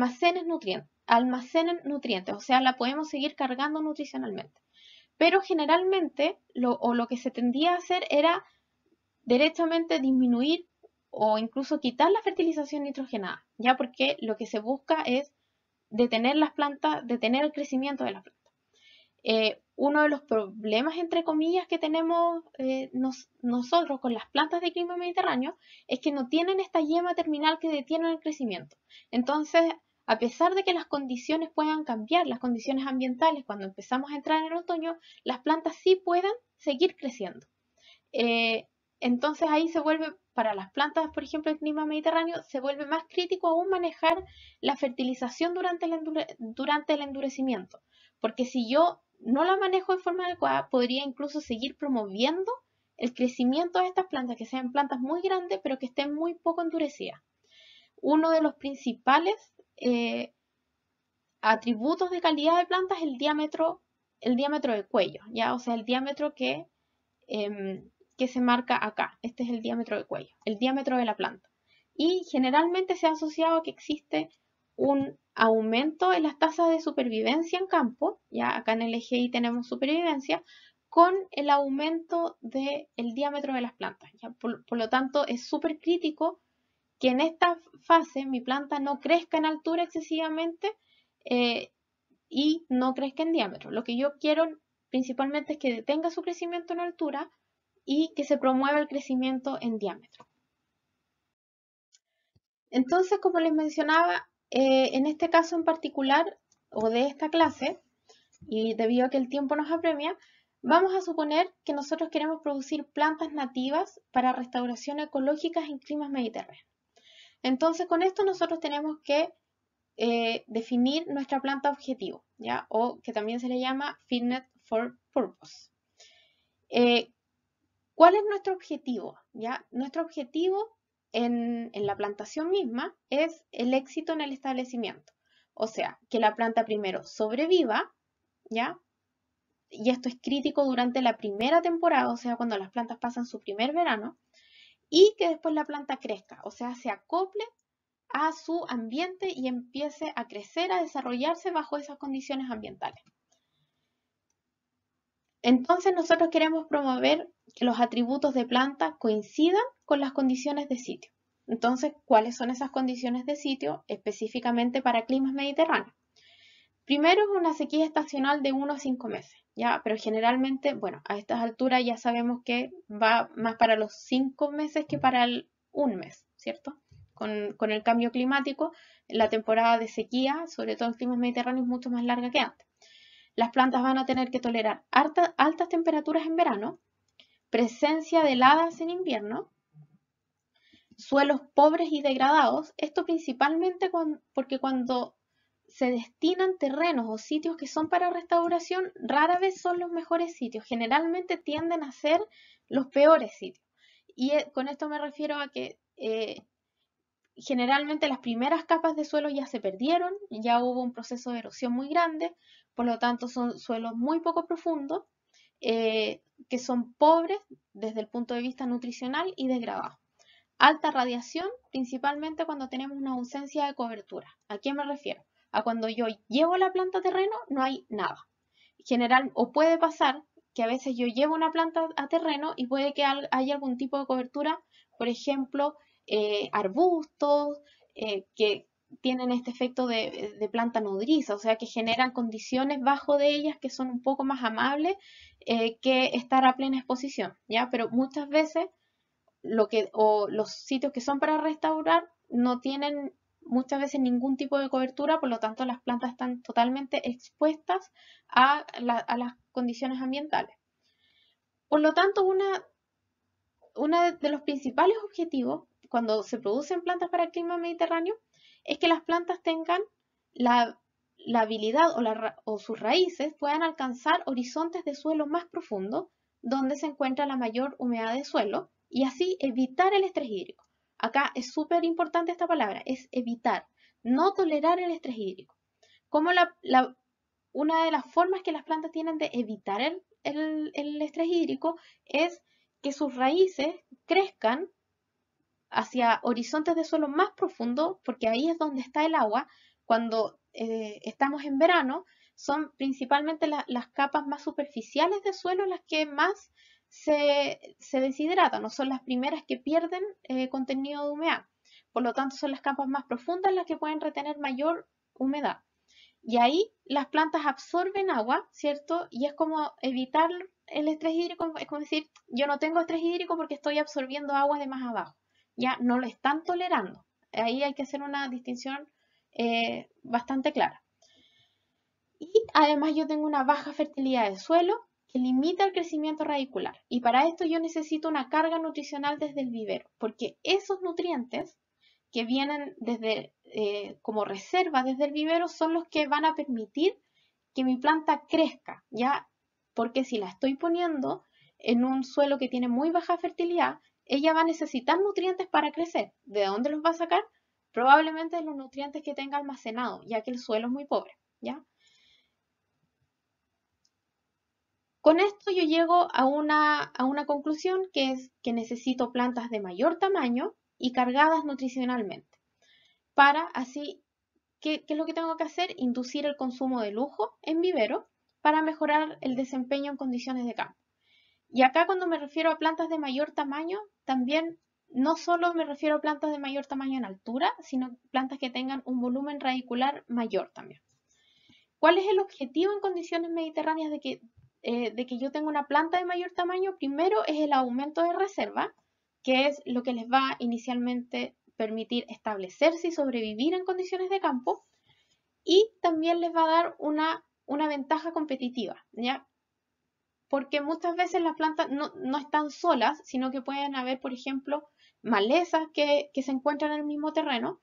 nutrientes, almacenen nutrientes, o sea, la podemos seguir cargando nutricionalmente. Pero generalmente, lo, o lo que se tendía a hacer era derechamente disminuir o incluso quitar la fertilización nitrogenada, ya porque lo que se busca es detener las plantas, detener el crecimiento de las plantas. Eh, uno de los problemas, entre comillas, que tenemos eh, nosotros con las plantas de clima mediterráneo es que no tienen esta yema terminal que detiene el crecimiento. Entonces, a pesar de que las condiciones puedan cambiar, las condiciones ambientales, cuando empezamos a entrar en el otoño, las plantas sí pueden seguir creciendo. Eh, entonces ahí se vuelve para las plantas, por ejemplo, el clima mediterráneo, se vuelve más crítico aún manejar la fertilización durante el, endurecimiento. Porque si yo no la manejo de forma adecuada, podría incluso seguir promoviendo el crecimiento de estas plantas, que sean plantas muy grandes, pero que estén muy poco endurecidas. Uno de los principales eh, atributos de calidad de plantas es el diámetro, el diámetro de cuello, ¿ya? o sea, el diámetro que em, que se marca acá. Este es el diámetro de cuello, el diámetro de la planta. Y generalmente se ha asociado a que existe un aumento en las tasas de supervivencia en campo, ya acá en el eje Y tenemos supervivencia, con el aumento del diámetro de las plantas. Por, lo tanto, es súper crítico que en esta fase mi planta no crezca en altura excesivamente eh, y no crezca en diámetro. Lo que yo quiero principalmente es que detenga su crecimiento en altura, y que se promueva el crecimiento en diámetro. Entonces, como les mencionaba, eh, en este caso en particular, o de esta clase, y debido a que el tiempo nos apremia, vamos a suponer que nosotros queremos producir plantas nativas para restauración ecológica en climas mediterráneos. Entonces, con esto nosotros tenemos que eh, definir nuestra planta objetivo, ¿ya? o que también se le llama Fitness for Purpose. Eh, ¿Cuál es nuestro objetivo? ¿Ya? Nuestro objetivo en, en la plantación misma es el éxito en el establecimiento. O sea, que la planta primero sobreviva, ¿ya? Y esto es crítico durante la primera temporada, o sea, cuando las plantas pasan su primer verano, y que después la planta crezca, o sea, se acople a su ambiente y empiece a crecer, a desarrollarse bajo esas condiciones ambientales. Entonces nosotros queremos promover que los atributos de planta coincidan con las condiciones de sitio. Entonces, ¿cuáles son esas condiciones de sitio específicamente para climas mediterráneos? Primero es una sequía estacional de 1 a 5 meses, ¿ya? Pero generalmente, bueno, a estas alturas ya sabemos que va más para los 5 meses que para el 1 mes, ¿cierto? Con, el cambio climático, la temporada de sequía, sobre todo en climas mediterráneos, es mucho más larga que antes. Las plantas van a tener que tolerar altas temperaturas en verano, presencia de heladas en invierno, suelos pobres y degradados, esto principalmente porque cuando se destinan terrenos o sitios que son para restauración, rara vez son los mejores sitios, generalmente tienden a ser los peores sitios. Y eh, con esto me refiero a que eh, generalmente las primeras capas de suelo ya se perdieron, ya hubo un proceso de erosión muy grande, por lo tanto son suelos muy poco profundos eh, que son pobres desde el punto de vista nutricional y desgravados. Alta radiación, principalmente cuando tenemos una ausencia de cobertura. ¿A qué me refiero? A cuando yo llevo la planta a terreno, no hay nada. General, o puede pasar que a veces yo llevo una planta a terreno y puede que haya algún tipo de cobertura, por ejemplo, eh, arbustos, eh, que tienen este efecto de, planta nodriza, o sea que generan condiciones bajo de ellas que son un poco más amables eh, que estar a plena exposición, ¿ya? Pero muchas veces lo que, o los sitios que son para restaurar no tienen muchas veces ningún tipo de cobertura, por lo tanto las plantas están totalmente expuestas a, las condiciones ambientales. Por lo tanto, una, una de los principales objetivos cuando se producen plantas para el clima mediterráneo es que las plantas tengan la, habilidad o, o sus raíces puedan alcanzar horizontes de suelo más profundo donde se encuentra la mayor humedad de suelo y así evitar el estrés hídrico. Acá es súper importante esta palabra, es evitar, no tolerar el estrés hídrico. Como la, una de las formas que las plantas tienen de evitar el, el estrés hídrico es que sus raíces crezcan hacia horizontes de suelo más profundo, porque ahí es donde está el agua. Cuando eh, estamos en verano, son principalmente las capas más superficiales de suelo las que más se, deshidratan o son las primeras que pierden eh, contenido de humedad. Por lo tanto, son las capas más profundas las que pueden retener mayor humedad. Y ahí las plantas absorben agua, ¿cierto? Y es como evitar el estrés hídrico, es como decir, yo no tengo estrés hídrico porque estoy absorbiendo agua de más abajo ya no lo están tolerando. Ahí hay que hacer una distinción eh, bastante clara. Y además yo tengo una baja fertilidad de suelo que limita el crecimiento radicular. Y para esto yo necesito una carga nutricional desde el vivero, porque esos nutrientes que vienen desde, eh, como reserva desde el vivero son los que van a permitir que mi planta crezca, ¿ya? Porque si la estoy poniendo en un suelo que tiene muy baja fertilidad, ella va a necesitar nutrientes para crecer. ¿De dónde los va a sacar? Probablemente de los nutrientes que tenga almacenado, ya que el suelo es muy pobre, ¿ya? Con esto yo llego a una, conclusión que es que necesito plantas de mayor tamaño y cargadas nutricionalmente. Para así, ¿qué, es lo que tengo que hacer? Inducir el consumo de lujo en vivero para mejorar el desempeño en condiciones de campo. Y acá cuando me refiero a plantas de mayor tamaño, también no solo me refiero a plantas de mayor tamaño en altura, sino plantas que tengan un volumen radicular mayor también. ¿Cuál es el objetivo en condiciones mediterráneas eh, de que, yo tenga una planta de mayor tamaño? Primero es el aumento de reserva, que es lo que les va inicialmente permitir establecerse y sobrevivir en condiciones de campo y también les va a dar una, una ventaja competitiva. ¿ya? porque muchas veces las plantas no, están solas, sino que pueden haber, por ejemplo, malezas que, se encuentran en el mismo terreno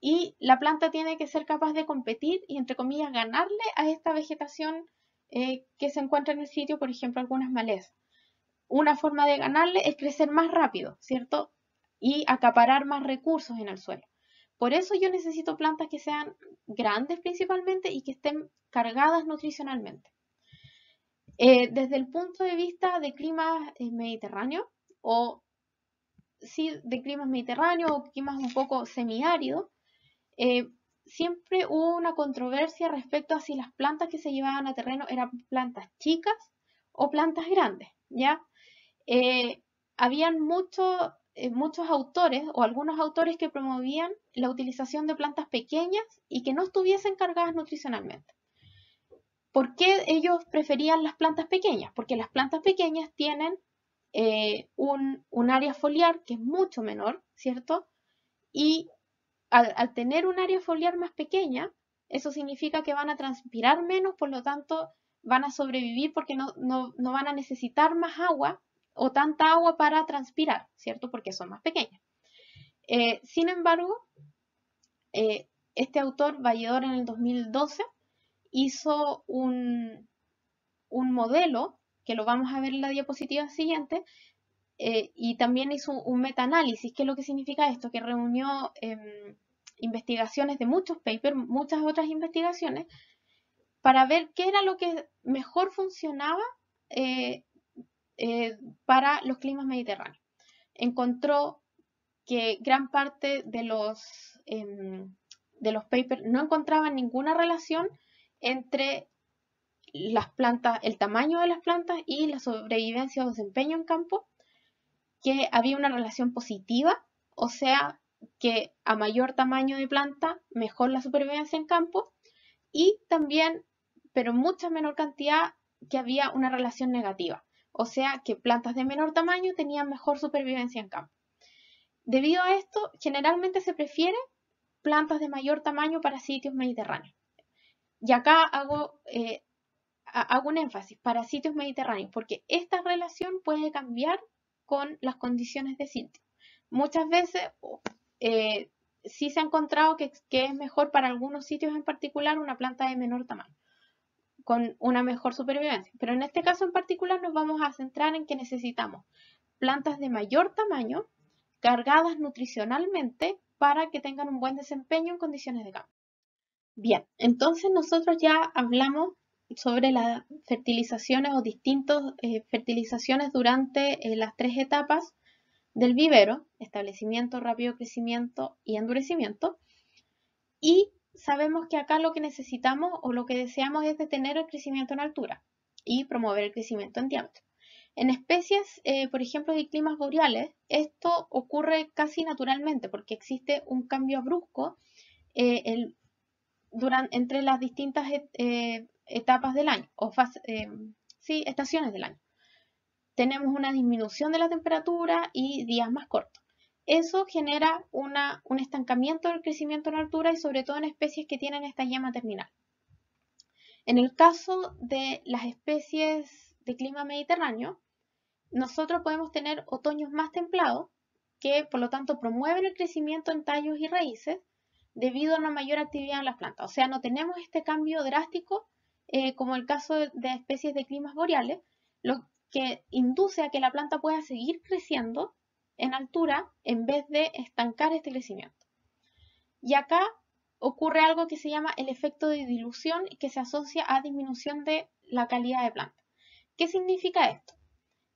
y la planta tiene que ser capaz de competir y, entre comillas, ganarle a esta vegetación eh, que se encuentra en el sitio, por ejemplo, algunas malezas. Una forma de ganarle es crecer más rápido, ¿cierto? Y acaparar más recursos en el suelo. Por eso yo necesito plantas que sean grandes principalmente y que estén cargadas nutricionalmente. Eh, desde el punto de vista de climas eh, mediterráneos, o sí, de climas mediterráneos o climas un poco semiáridos, eh, siempre hubo una controversia respecto a si las plantas que se llevaban a terreno eran plantas chicas o plantas grandes, ¿ya? habían muchos autores o algunos autores que promovían la utilización de plantas pequeñas y que no estuviesen cargadas nutricionalmente. ¿Por qué ellos preferían las plantas pequeñas? Porque las plantas pequeñas tienen eh, un, área foliar que es mucho menor, ¿cierto? Y al, tener un área foliar más pequeña, eso significa que van a transpirar menos, por lo tanto van a sobrevivir porque no, van a necesitar más agua o tanta agua para transpirar, ¿cierto? Porque son más pequeñas. Eh, sin embargo, eh, este autor, Valledor, en el 2012, hizo un, modelo, que lo vamos a ver en la diapositiva siguiente, eh, y también hizo un, meta metaanálisis. ¿Qué es lo que significa esto? Que reunió em, investigaciones de muchos papers, muchas otras investigaciones, para ver qué era lo que mejor funcionaba eh, eh, para los climas mediterráneos. Encontró que gran parte de los, em, de los papers no encontraban ninguna relación entre las plantas, el tamaño de las plantas y la sobrevivencia o desempeño en campo, que había una relación positiva, o sea, que a mayor tamaño de planta, mejor la supervivencia en campo, y también, pero mucha menor cantidad, que había una relación negativa, o sea, que plantas de menor tamaño tenían mejor supervivencia en campo. Debido a esto, generalmente se prefiere plantas de mayor tamaño para sitios mediterráneos. Y acá eh, hago, un énfasis para sitios mediterráneos, porque esta relación puede cambiar con las condiciones de sitio. Muchas veces eh, sí se ha encontrado que, que, es mejor para algunos sitios en particular una planta de menor tamaño, con una mejor supervivencia. Pero en este caso en particular nos vamos a centrar en que necesitamos plantas de mayor tamaño, cargadas nutricionalmente para que tengan un buen desempeño en condiciones de campo. Bien, entonces nosotros ya hablamos sobre las fertilizaciones o distintas eh, fertilizaciones durante eh, las tres etapas del vivero, establecimiento, rápido crecimiento y endurecimiento. Y sabemos que acá lo que necesitamos o lo que deseamos es detener el crecimiento en altura y promover el crecimiento en diámetro. En especies, eh, por ejemplo, de climas boreales, esto ocurre casi naturalmente porque existe un cambio brusco, el entre las distintas eh, etapas del año, o eh, estaciones del año. Tenemos una disminución de la temperatura y días más cortos. Eso genera un estancamiento del crecimiento en altura y sobre todo en especies que tienen esta yema terminal. En el caso de las especies de clima mediterráneo, nosotros podemos tener otoños más templados que por lo tanto promueven el crecimiento en tallos y raíces debido a una mayor actividad en las plantas. O sea, no tenemos este cambio drástico eh, como el caso de especies de climas boreales, lo que induce a que la planta pueda seguir creciendo en altura en vez de estancar este crecimiento. Y acá ocurre algo que se llama el efecto de dilución que se asocia a disminución de la calidad de planta. ¿Qué significa esto?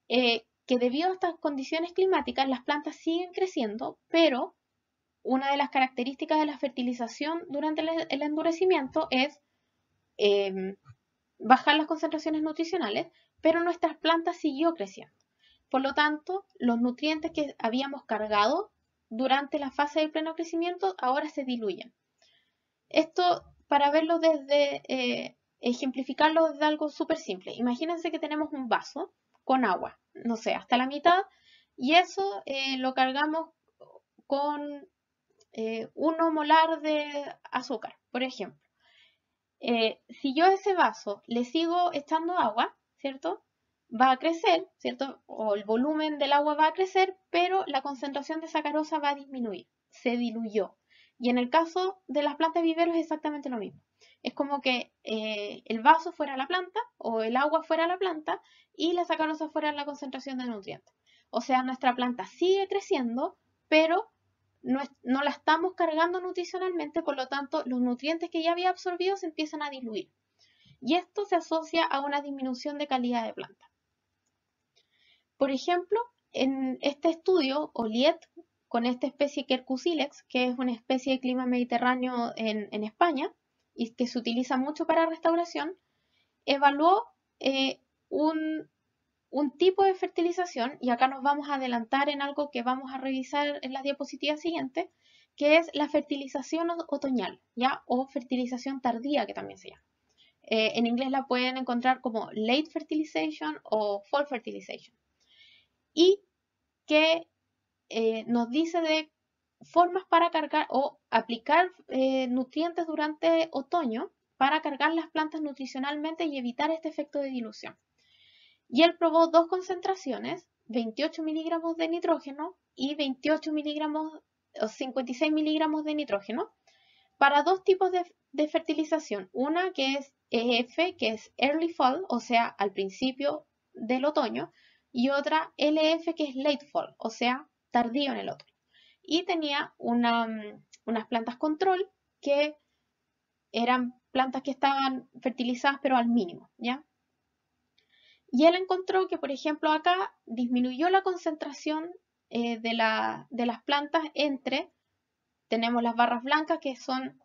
Eh, que debido a estas condiciones climáticas las plantas siguen creciendo, pero una de las características de la fertilización durante el, endurecimiento es em, bajar las concentraciones nutricionales, pero nuestras plantas siguió creciendo. Por lo tanto, los nutrientes que habíamos cargado durante la fase de pleno crecimiento ahora se diluyen. Esto para verlo desde, eh, ejemplificarlo desde algo súper simple. Imagínense que tenemos un vaso con agua, no sé, hasta la mitad, y eso eh, lo cargamos con eh, uno molar de azúcar, por ejemplo. Eh, si yo a ese vaso le sigo echando agua, ¿cierto? Va a crecer, ¿cierto? O el volumen del agua va a crecer, pero la concentración de sacarosa va a disminuir, se diluyó. Y en el caso de las plantas viveros es exactamente lo mismo. Es como que eh, el vaso fuera la planta o el agua fuera la planta y la sacarosa fuera la concentración de nutrientes. O sea, nuestra planta sigue creciendo, pero no, la estamos cargando nutricionalmente, por lo tanto los nutrientes que ya había absorbido se empiezan a diluir. Y esto se asocia a una disminución de calidad de planta. Por ejemplo, en este estudio, OLIET, con esta especie ilex, que es una especie de clima mediterráneo en, España y que se utiliza mucho para restauración, evaluó eh, un un tipo de fertilización, y acá nos vamos a adelantar en algo que vamos a revisar en la diapositiva siguiente, que es la fertilización otoñal, ¿ya? O fertilización tardía, que también se llama. Eh, en inglés la pueden encontrar como late fertilization o fall fertilization. Y que eh, nos dice de formas para cargar o aplicar eh, nutrientes durante otoño para cargar las plantas nutricionalmente y evitar este efecto de dilución y él probó dos concentraciones, 28 miligramos de nitrógeno y 28 miligramos o 56 miligramos de nitrógeno, para dos tipos de, fertilización. Una que es EF, que es Early Fall, o sea, al principio del otoño, y otra LF, que es Late Fall, o sea, tardío en el otoño. Y tenía unas plantas control que eran plantas que estaban fertilizadas pero al mínimo, ¿ya? Y él encontró que, por ejemplo, acá disminuyó la concentración eh, de, las plantas entre, tenemos las barras blancas que son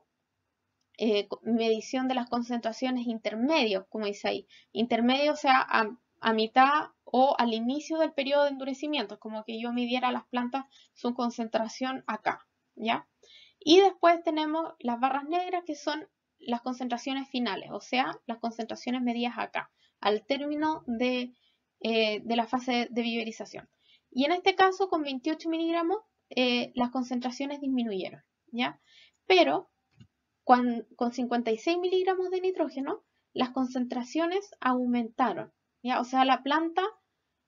eh, medición de las concentraciones intermedios, como dice ahí, intermedio o sea a, mitad o al inicio del periodo de endurecimiento, como que yo midiera las plantas su concentración acá, ¿ya? Y después tenemos las barras negras que son las concentraciones finales, o sea, las concentraciones medidas acá al término eh, de, la fase de viverización. Y en este caso, con 28 miligramos, eh, las concentraciones disminuyeron, ¿ya? Pero con, 56 miligramos de nitrógeno, las concentraciones aumentaron, ¿ya? O sea, la planta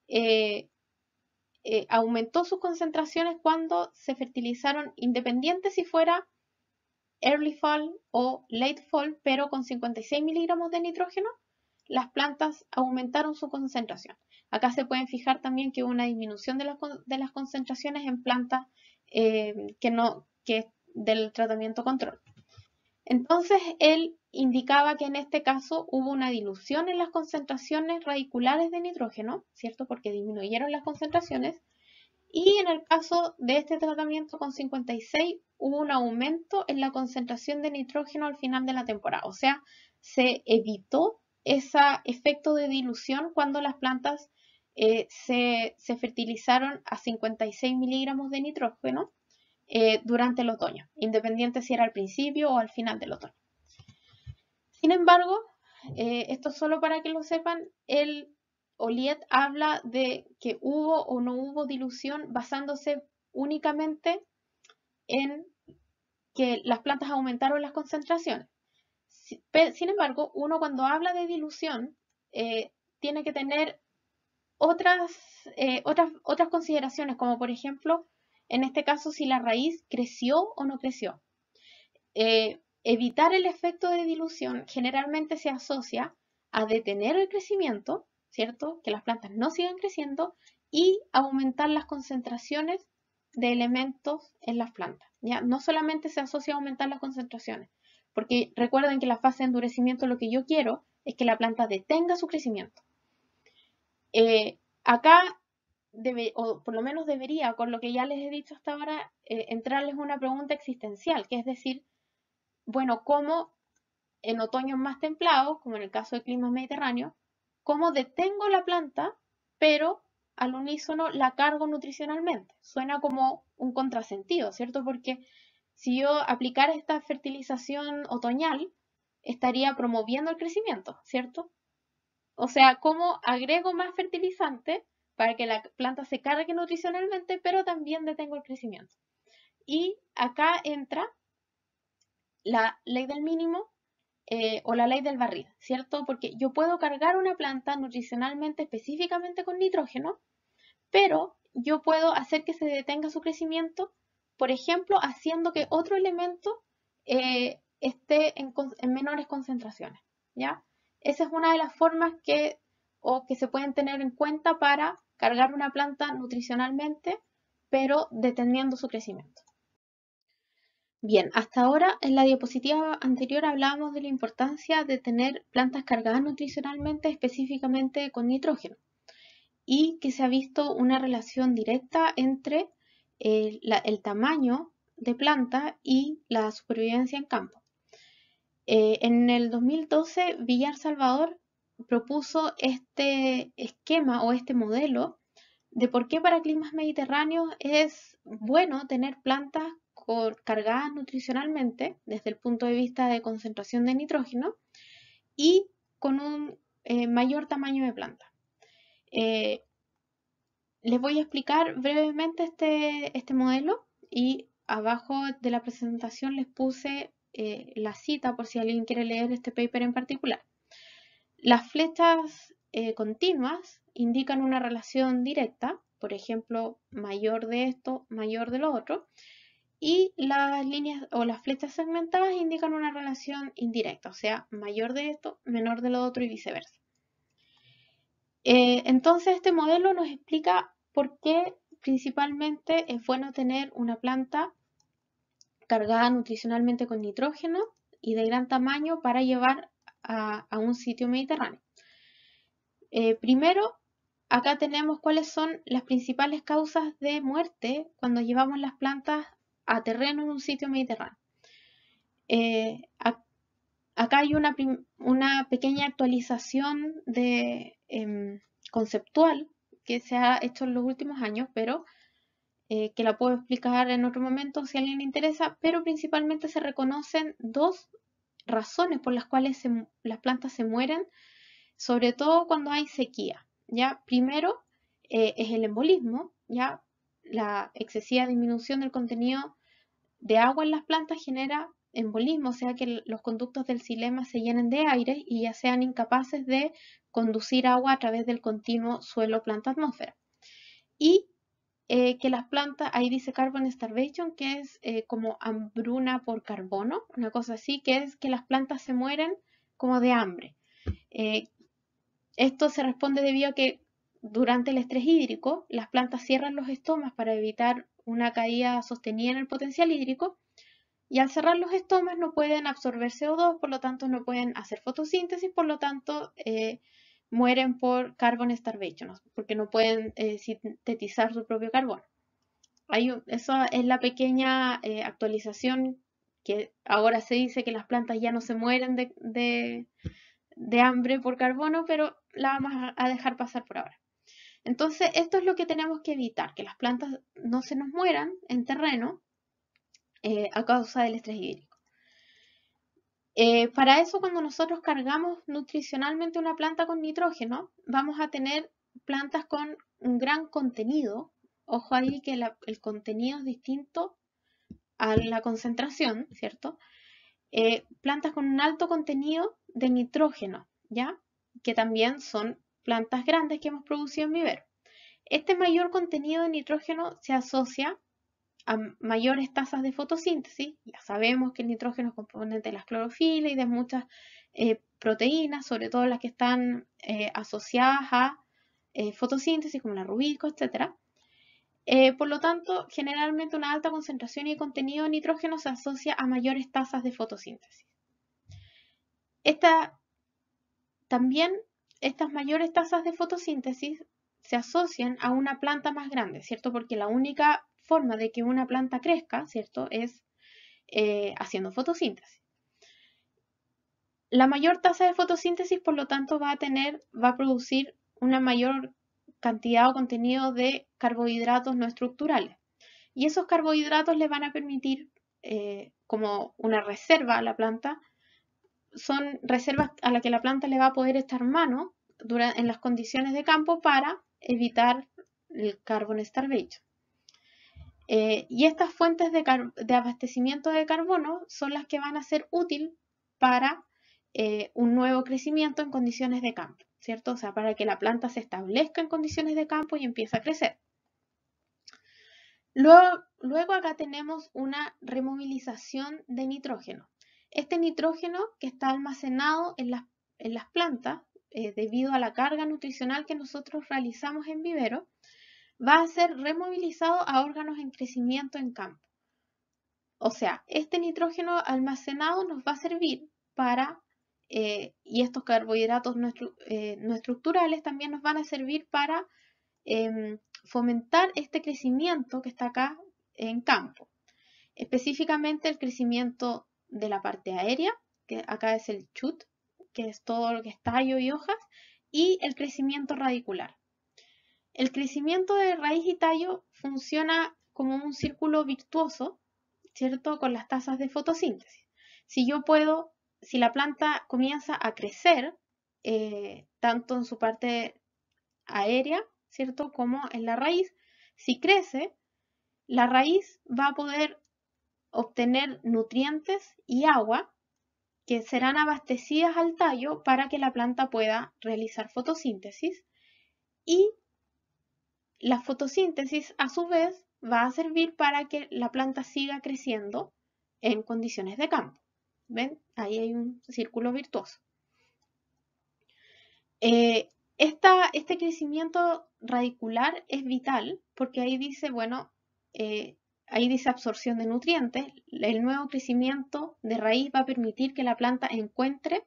eh, aumentó sus concentraciones cuando se fertilizaron, independiente si fuera early fall o late fall, pero con 56 miligramos de nitrógeno, las plantas aumentaron su concentración. Acá se pueden fijar también que hubo una disminución de las, concentraciones en plantas eh, que no, que del tratamiento control. Entonces, él indicaba que en este caso hubo una dilución en las concentraciones radiculares de nitrógeno, ¿cierto? Porque disminuyeron las concentraciones. Y en el caso de este tratamiento con 56 hubo un aumento en la concentración de nitrógeno al final de la temporada. O sea, se evitó ese efecto de dilución cuando las plantas eh, se, fertilizaron a 56 miligramos de nitrógeno eh, durante el otoño, independiente si era al principio o al final del otoño. Sin embargo, eh, esto solo para que lo sepan, el Oliet habla de que hubo o no hubo dilución basándose únicamente en que las plantas aumentaron las concentraciones. Sin embargo, uno cuando habla de dilución eh, tiene que tener otras, eh, otras, otras consideraciones, como por ejemplo, en este caso, si la raíz creció o no creció. Eh, evitar el efecto de dilución generalmente se asocia a detener el crecimiento, ¿cierto? Que las plantas no sigan creciendo y aumentar las concentraciones de elementos en las plantas. ¿ya? No solamente se asocia a aumentar las concentraciones, porque recuerden que la fase de endurecimiento lo que yo quiero es que la planta detenga su crecimiento. Eh, acá, debe, o por lo menos debería, con lo que ya les he dicho hasta ahora, eh, entrarles una pregunta existencial, que es decir, bueno, ¿cómo en otoños más templados, como en el caso de climas mediterráneos, cómo detengo la planta, pero al unísono la cargo nutricionalmente? Suena como un contrasentido, ¿cierto? Porque si yo aplicara esta fertilización otoñal, estaría promoviendo el crecimiento, ¿cierto? O sea, cómo agrego más fertilizante para que la planta se cargue nutricionalmente, pero también detengo el crecimiento. Y acá entra la ley del mínimo eh, o la ley del barril, ¿cierto? Porque yo puedo cargar una planta nutricionalmente específicamente con nitrógeno, pero yo puedo hacer que se detenga su crecimiento por ejemplo, haciendo que otro elemento eh, esté en, menores concentraciones. ¿ya? Esa es una de las formas que, o que se pueden tener en cuenta para cargar una planta nutricionalmente, pero deteniendo su crecimiento. Bien, hasta ahora en la diapositiva anterior hablábamos de la importancia de tener plantas cargadas nutricionalmente, específicamente con nitrógeno, y que se ha visto una relación directa entre el, tamaño de planta y la supervivencia en campo. Eh, en el 2012, Villar Salvador propuso este esquema o este modelo de por qué para climas mediterráneos es bueno tener plantas cargadas nutricionalmente desde el punto de vista de concentración de nitrógeno y con un eh, mayor tamaño de planta. Eh, les voy a explicar brevemente este, este modelo y abajo de la presentación les puse eh, la cita por si alguien quiere leer este paper en particular. Las flechas eh, continuas indican una relación directa, por ejemplo, mayor de esto, mayor de lo otro, y las líneas o las flechas segmentadas indican una relación indirecta, o sea, mayor de esto, menor de lo otro y viceversa. Eh, entonces este modelo nos explica ¿Por qué principalmente es bueno tener una planta cargada nutricionalmente con nitrógeno y de gran tamaño para llevar a, un sitio mediterráneo. Eh, primero, acá tenemos cuáles son las principales causas de muerte cuando llevamos las plantas a terreno en un sitio mediterráneo. Eh, acá hay una, pequeña actualización de, em, conceptual que se ha hecho en los últimos años, pero eh, que la puedo explicar en otro momento si a alguien le interesa, pero principalmente se reconocen dos razones por las cuales las plantas se mueren, sobre todo cuando hay sequía. ¿ya? Primero eh, es el embolismo, ¿ya? la excesiva disminución del contenido de agua en las plantas genera embolismo, o sea que los conductos del xilema se llenen de aire y ya sean incapaces de conducir agua a través del continuo suelo-planta-atmósfera. Y eh, que las plantas, ahí dice carbon starvation, que es eh, como hambruna por carbono, una cosa así, que es que las plantas se mueren como de hambre. Eh, esto se responde debido a que durante el estrés hídrico, las plantas cierran los estomas para evitar una caída sostenida en el potencial hídrico y al cerrar los estomas no pueden absorber CO2, por lo tanto no pueden hacer fotosíntesis, por lo tanto eh, mueren por carbon starvation, porque no pueden eh, sintetizar su propio carbono. esa es la pequeña eh, actualización que ahora se dice que las plantas ya no se mueren de hambre por carbono, pero la vamos a dejar pasar por ahora. Entonces, esto es lo que tenemos que evitar, que las plantas no se nos mueran en terreno eh, a causa del estrés hídrico. Eh, para eso, cuando nosotros cargamos nutricionalmente una planta con nitrógeno, vamos a tener plantas con un gran contenido. Ojo ahí que el contenido es distinto a la concentración, ¿cierto? Eh, plantas con un alto contenido de nitrógeno, ¿ya? Que también son plantas grandes que hemos producido en vivero. Este mayor contenido de nitrógeno se asocia a mayores tasas de fotosíntesis. Ya sabemos que el nitrógeno es componente de las clorofilas y de muchas eh, proteínas, sobre todo las que están eh, asociadas a eh, fotosíntesis, como la rubisco, etc. por lo tanto, generalmente una alta concentración y contenido de nitrógeno se asocia a mayores tasas de fotosíntesis. Esta, también estas mayores tasas de fotosíntesis se asocian a una planta más grande, ¿cierto? Porque la única forma de que una planta crezca, ¿cierto? Es eh, haciendo fotosíntesis. La mayor tasa de fotosíntesis, por lo tanto, va a tener, va a producir una mayor cantidad o contenido de carbohidratos no estructurales. Y esos carbohidratos le van a permitir, eh, como una reserva a la planta, son reservas a las que la planta le va a poder estar mano en las condiciones de campo para evitar el carbon starvation. Eh, y estas fuentes de, abastecimiento de carbono son las que van a ser útil para eh, un nuevo crecimiento en condiciones de campo, ¿cierto? O sea, para que la planta se establezca en condiciones de campo y empiece a crecer. Luego, acá tenemos una removilización de nitrógeno. Este nitrógeno que está almacenado en las, plantas eh, debido a la carga nutricional que nosotros realizamos en vivero, va a ser removilizado a órganos en crecimiento en campo. O sea, este nitrógeno almacenado nos va a servir para, eh, y estos carbohidratos no, eh, estructurales también nos van a servir para em, fomentar este crecimiento que está acá en campo. Específicamente el crecimiento de la parte aérea, que acá es el chut, que es todo lo que es tallo y hojas, y el crecimiento radicular. El crecimiento de raíz y tallo funciona como un círculo virtuoso, ¿cierto? Con las tasas de fotosíntesis. Si yo puedo, si la planta comienza a crecer, eh, tanto en su parte aérea, ¿cierto? Como en la raíz, si crece, la raíz va a poder obtener nutrientes y agua que serán abastecidas al tallo para que la planta pueda realizar fotosíntesis y la fotosíntesis a su vez va a servir para que la planta siga creciendo en condiciones de campo. ¿Ven? Ahí hay un círculo virtuoso. Eh, este crecimiento radicular es vital porque ahí dice, bueno, eh, ahí dice absorción de nutrientes. El nuevo crecimiento de raíz va a permitir que la planta encuentre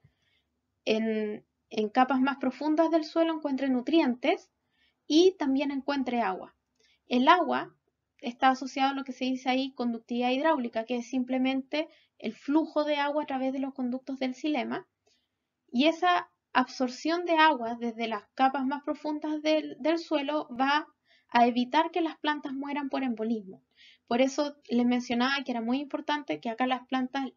en, en capas más profundas del suelo, encuentre nutrientes y también encuentre agua. El agua está asociado a lo que se dice ahí conductividad hidráulica, que es simplemente el flujo de agua a través de los conductos del silema. Y esa absorción de agua desde las capas más profundas del, suelo va a evitar que las plantas mueran por embolismo. Por eso les mencionaba que era muy importante que acá las plantas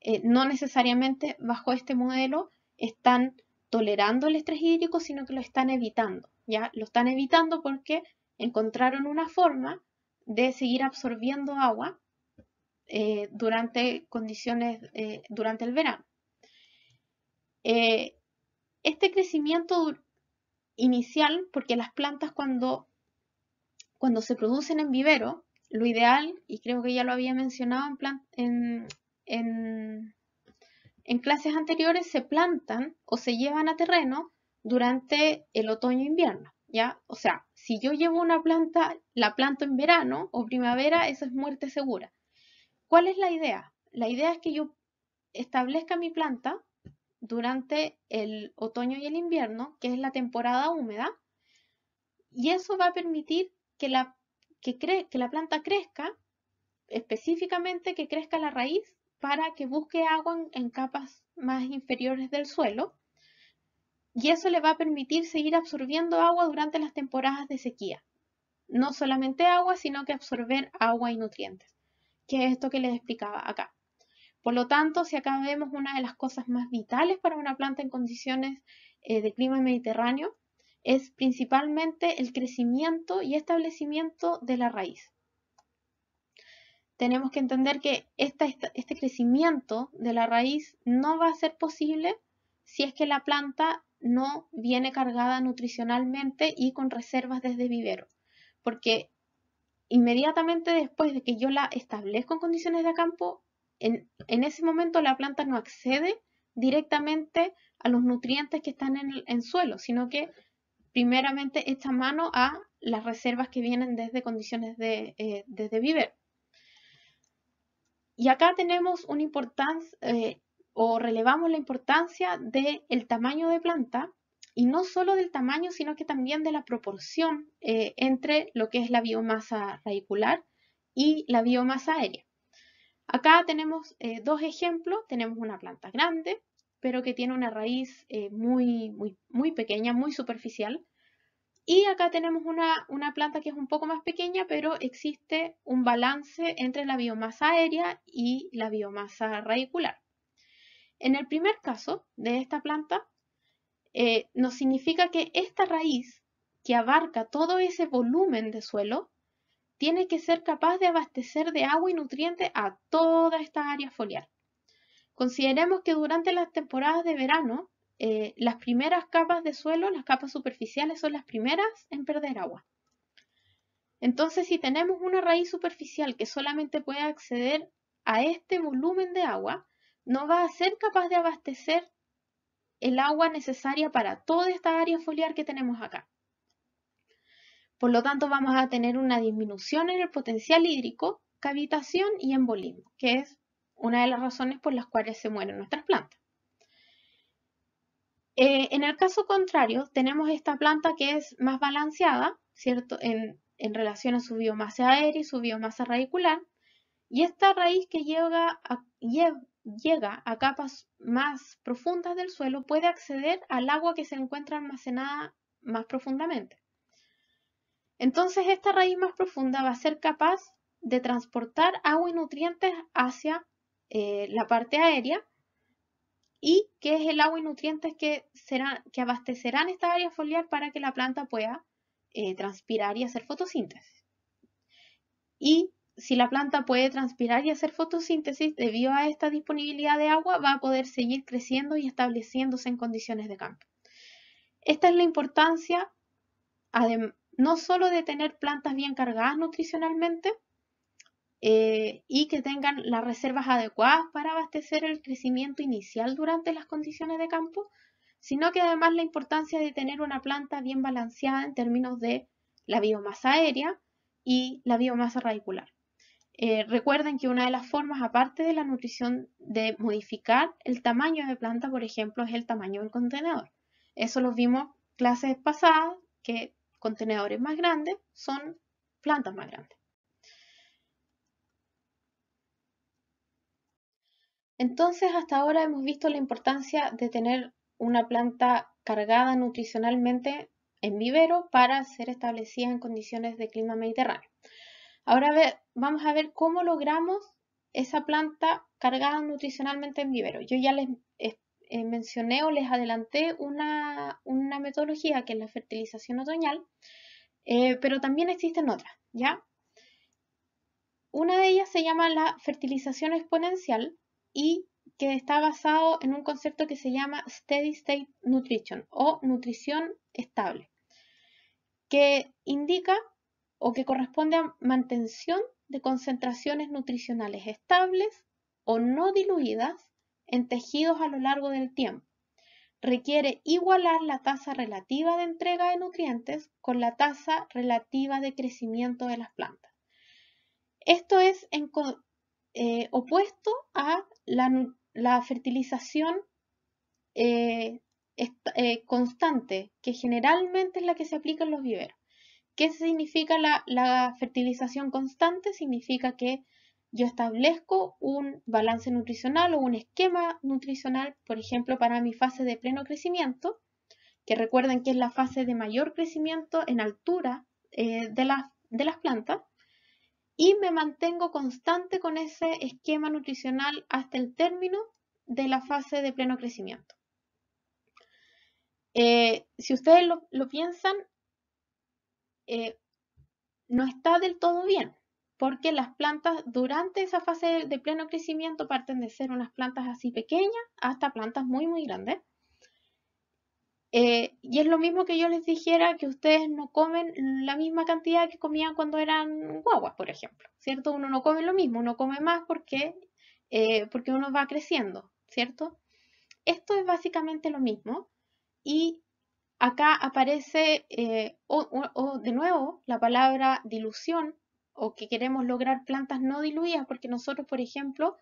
eh, no necesariamente bajo este modelo están tolerando el estrés hídrico, sino que lo están evitando. ¿ya? Lo están evitando porque encontraron una forma de seguir absorbiendo agua eh, durante condiciones, eh, durante el verano. Eh, este crecimiento inicial, porque las plantas cuando, cuando se producen en vivero, lo ideal, y creo que ya lo había mencionado en, en clases anteriores, se plantan o se llevan a terreno durante el otoño-invierno, e ¿ya? O sea, si yo llevo una planta, la planto en verano o primavera, eso es muerte segura. ¿Cuál es la idea? La idea es que yo establezca mi planta durante el otoño y el invierno, que es la temporada húmeda, y eso va a permitir que la, que que la planta crezca, específicamente que crezca la raíz, para que busque agua en capas más inferiores del suelo y eso le va a permitir seguir absorbiendo agua durante las temporadas de sequía. No solamente agua, sino que absorber agua y nutrientes, que es esto que les explicaba acá. Por lo tanto, si acá vemos una de las cosas más vitales para una planta en condiciones eh, de clima mediterráneo, es principalmente el crecimiento y establecimiento de la raíz. Tenemos que entender que este crecimiento de la raíz no va a ser posible si es que la planta no viene cargada nutricionalmente y con reservas desde vivero, porque inmediatamente después de que yo la establezco en condiciones de campo, en, ese momento la planta no accede directamente a los nutrientes que están en, el suelo, sino que primeramente echa mano a las reservas que vienen desde condiciones de eh, desde vivero. Y acá tenemos una importancia eh, o relevamos la importancia del tamaño de planta y no solo del tamaño, sino que también de la proporción eh, entre lo que es la biomasa radicular y la biomasa aérea. Acá tenemos eh, dos ejemplos, tenemos una planta grande, pero que tiene una raíz eh, muy, muy, muy pequeña, muy superficial, y acá tenemos una, una, planta que es un poco más pequeña, pero existe un balance entre la biomasa aérea y la biomasa radicular. En el primer caso de esta planta, eh, nos significa que esta raíz que abarca todo ese volumen de suelo, tiene que ser capaz de abastecer de agua y nutrientes a toda esta área foliar. Consideremos que durante las temporadas de verano, eh, las primeras capas de suelo, las capas superficiales, son las primeras en perder agua. Entonces, si tenemos una raíz superficial que solamente puede acceder a este volumen de agua, no va a ser capaz de abastecer el agua necesaria para toda esta área foliar que tenemos acá. Por lo tanto, vamos a tener una disminución en el potencial hídrico, cavitación y embolismo, que es una de las razones por las cuales se mueren nuestras plantas. Eh, en el caso contrario, tenemos esta planta que es más balanceada, ¿cierto? En, en relación a su biomasa aérea y su biomasa radicular, y esta raíz que llega a, llega a capas más profundas del suelo, puede acceder al agua que se encuentra almacenada más profundamente. Entonces esta raíz más profunda va a ser capaz de transportar agua y nutrientes hacia eh, la parte aérea y que es el agua y nutrientes que, serán, que abastecerán esta área foliar para que la planta pueda eh, transpirar y hacer fotosíntesis. Y si la planta puede transpirar y hacer fotosíntesis debido a esta disponibilidad de agua, va a poder seguir creciendo y estableciéndose en condiciones de campo. Esta es la importancia no solo de tener plantas bien cargadas nutricionalmente eh, y que tengan las reservas adecuadas para abastecer el crecimiento inicial durante las condiciones de campo, sino que además la importancia de tener una planta bien balanceada en términos de la biomasa aérea y la biomasa radicular. Eh, recuerden que una de las formas, aparte de la nutrición, de modificar el tamaño de planta, por ejemplo, es el tamaño del contenedor. Eso lo vimos clases pasadas, que contenedores más grandes son plantas más grandes. Entonces, hasta ahora hemos visto la importancia de tener una planta cargada nutricionalmente en vivero para ser establecida en condiciones de clima mediterráneo. Ahora vamos a ver cómo logramos esa planta cargada nutricionalmente en vivero. Yo ya les eh, eh, mencioné o les adelanté una, metodología que es la fertilización otoñal, eh, pero también existen otras, ¿ya? Una de ellas se llama la fertilización exponencial y que está basado en un concepto que se llama Steady State Nutrition o nutrición estable, que indica o que corresponde a mantención de concentraciones nutricionales estables o no diluidas en tejidos a lo largo del tiempo. Requiere igualar la tasa relativa de entrega de nutrientes con la tasa relativa de crecimiento de las plantas. Esto es eh, opuesto a la, fertilización eh, eh, constante, que generalmente es la que se aplica en los viveros. ¿Qué significa la, fertilización constante? Significa que yo establezco un balance nutricional o un esquema nutricional, por ejemplo, para mi fase de pleno crecimiento, que recuerden que es la fase de mayor crecimiento en altura eh, de, las plantas, y me mantengo constante con ese esquema nutricional hasta el término de la fase de pleno crecimiento. Eh, si ustedes lo piensan, eh, no está del todo bien, porque las plantas durante esa fase de, pleno crecimiento parten de ser unas plantas así pequeñas hasta plantas muy, muy grandes. Eh, y es lo mismo que yo les dijera que ustedes no comen la misma cantidad que comían cuando eran guaguas, por ejemplo, ¿cierto? Uno no come lo mismo, uno come más porque, eh, porque uno va creciendo, ¿cierto? Esto es básicamente lo mismo y acá aparece eh, de nuevo la palabra dilución o que queremos lograr plantas no diluidas, porque nosotros, por ejemplo,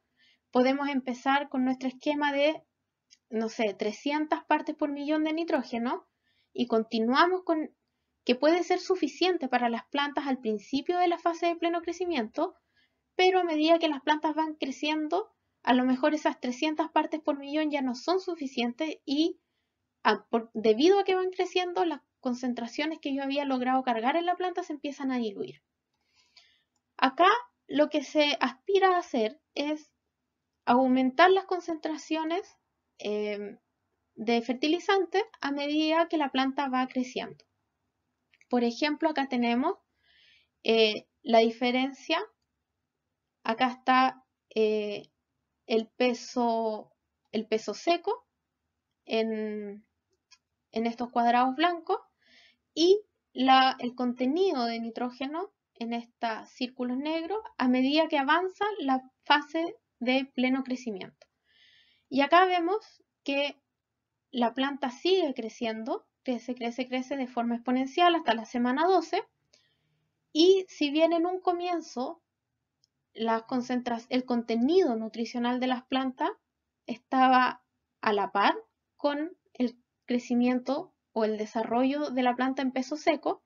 podemos empezar con nuestro esquema de, no sé, 300 partes por millón de nitrógeno y continuamos con que puede ser suficiente para las plantas al principio de la fase de pleno crecimiento, pero a medida que las plantas van creciendo, a lo mejor esas 300 partes por millón ya no son suficientes y debido a que van creciendo, las concentraciones que yo había logrado cargar en la planta se empiezan a diluir. Acá lo que se aspira a hacer es aumentar las concentraciones em, de fertilizante a medida que la planta va creciendo. Por ejemplo, acá tenemos eh, la diferencia, acá está eh, el, peso, el peso seco en, en estos cuadrados blancos y el contenido de nitrógeno en estos círculos negros a medida que avanza la fase de pleno crecimiento. Y acá vemos que la planta sigue creciendo, crece, crece, crece de forma exponencial hasta la semana 12. Y si bien en un comienzo el contenido nutricional de las plantas estaba a la par con el crecimiento o el desarrollo de la planta en peso seco,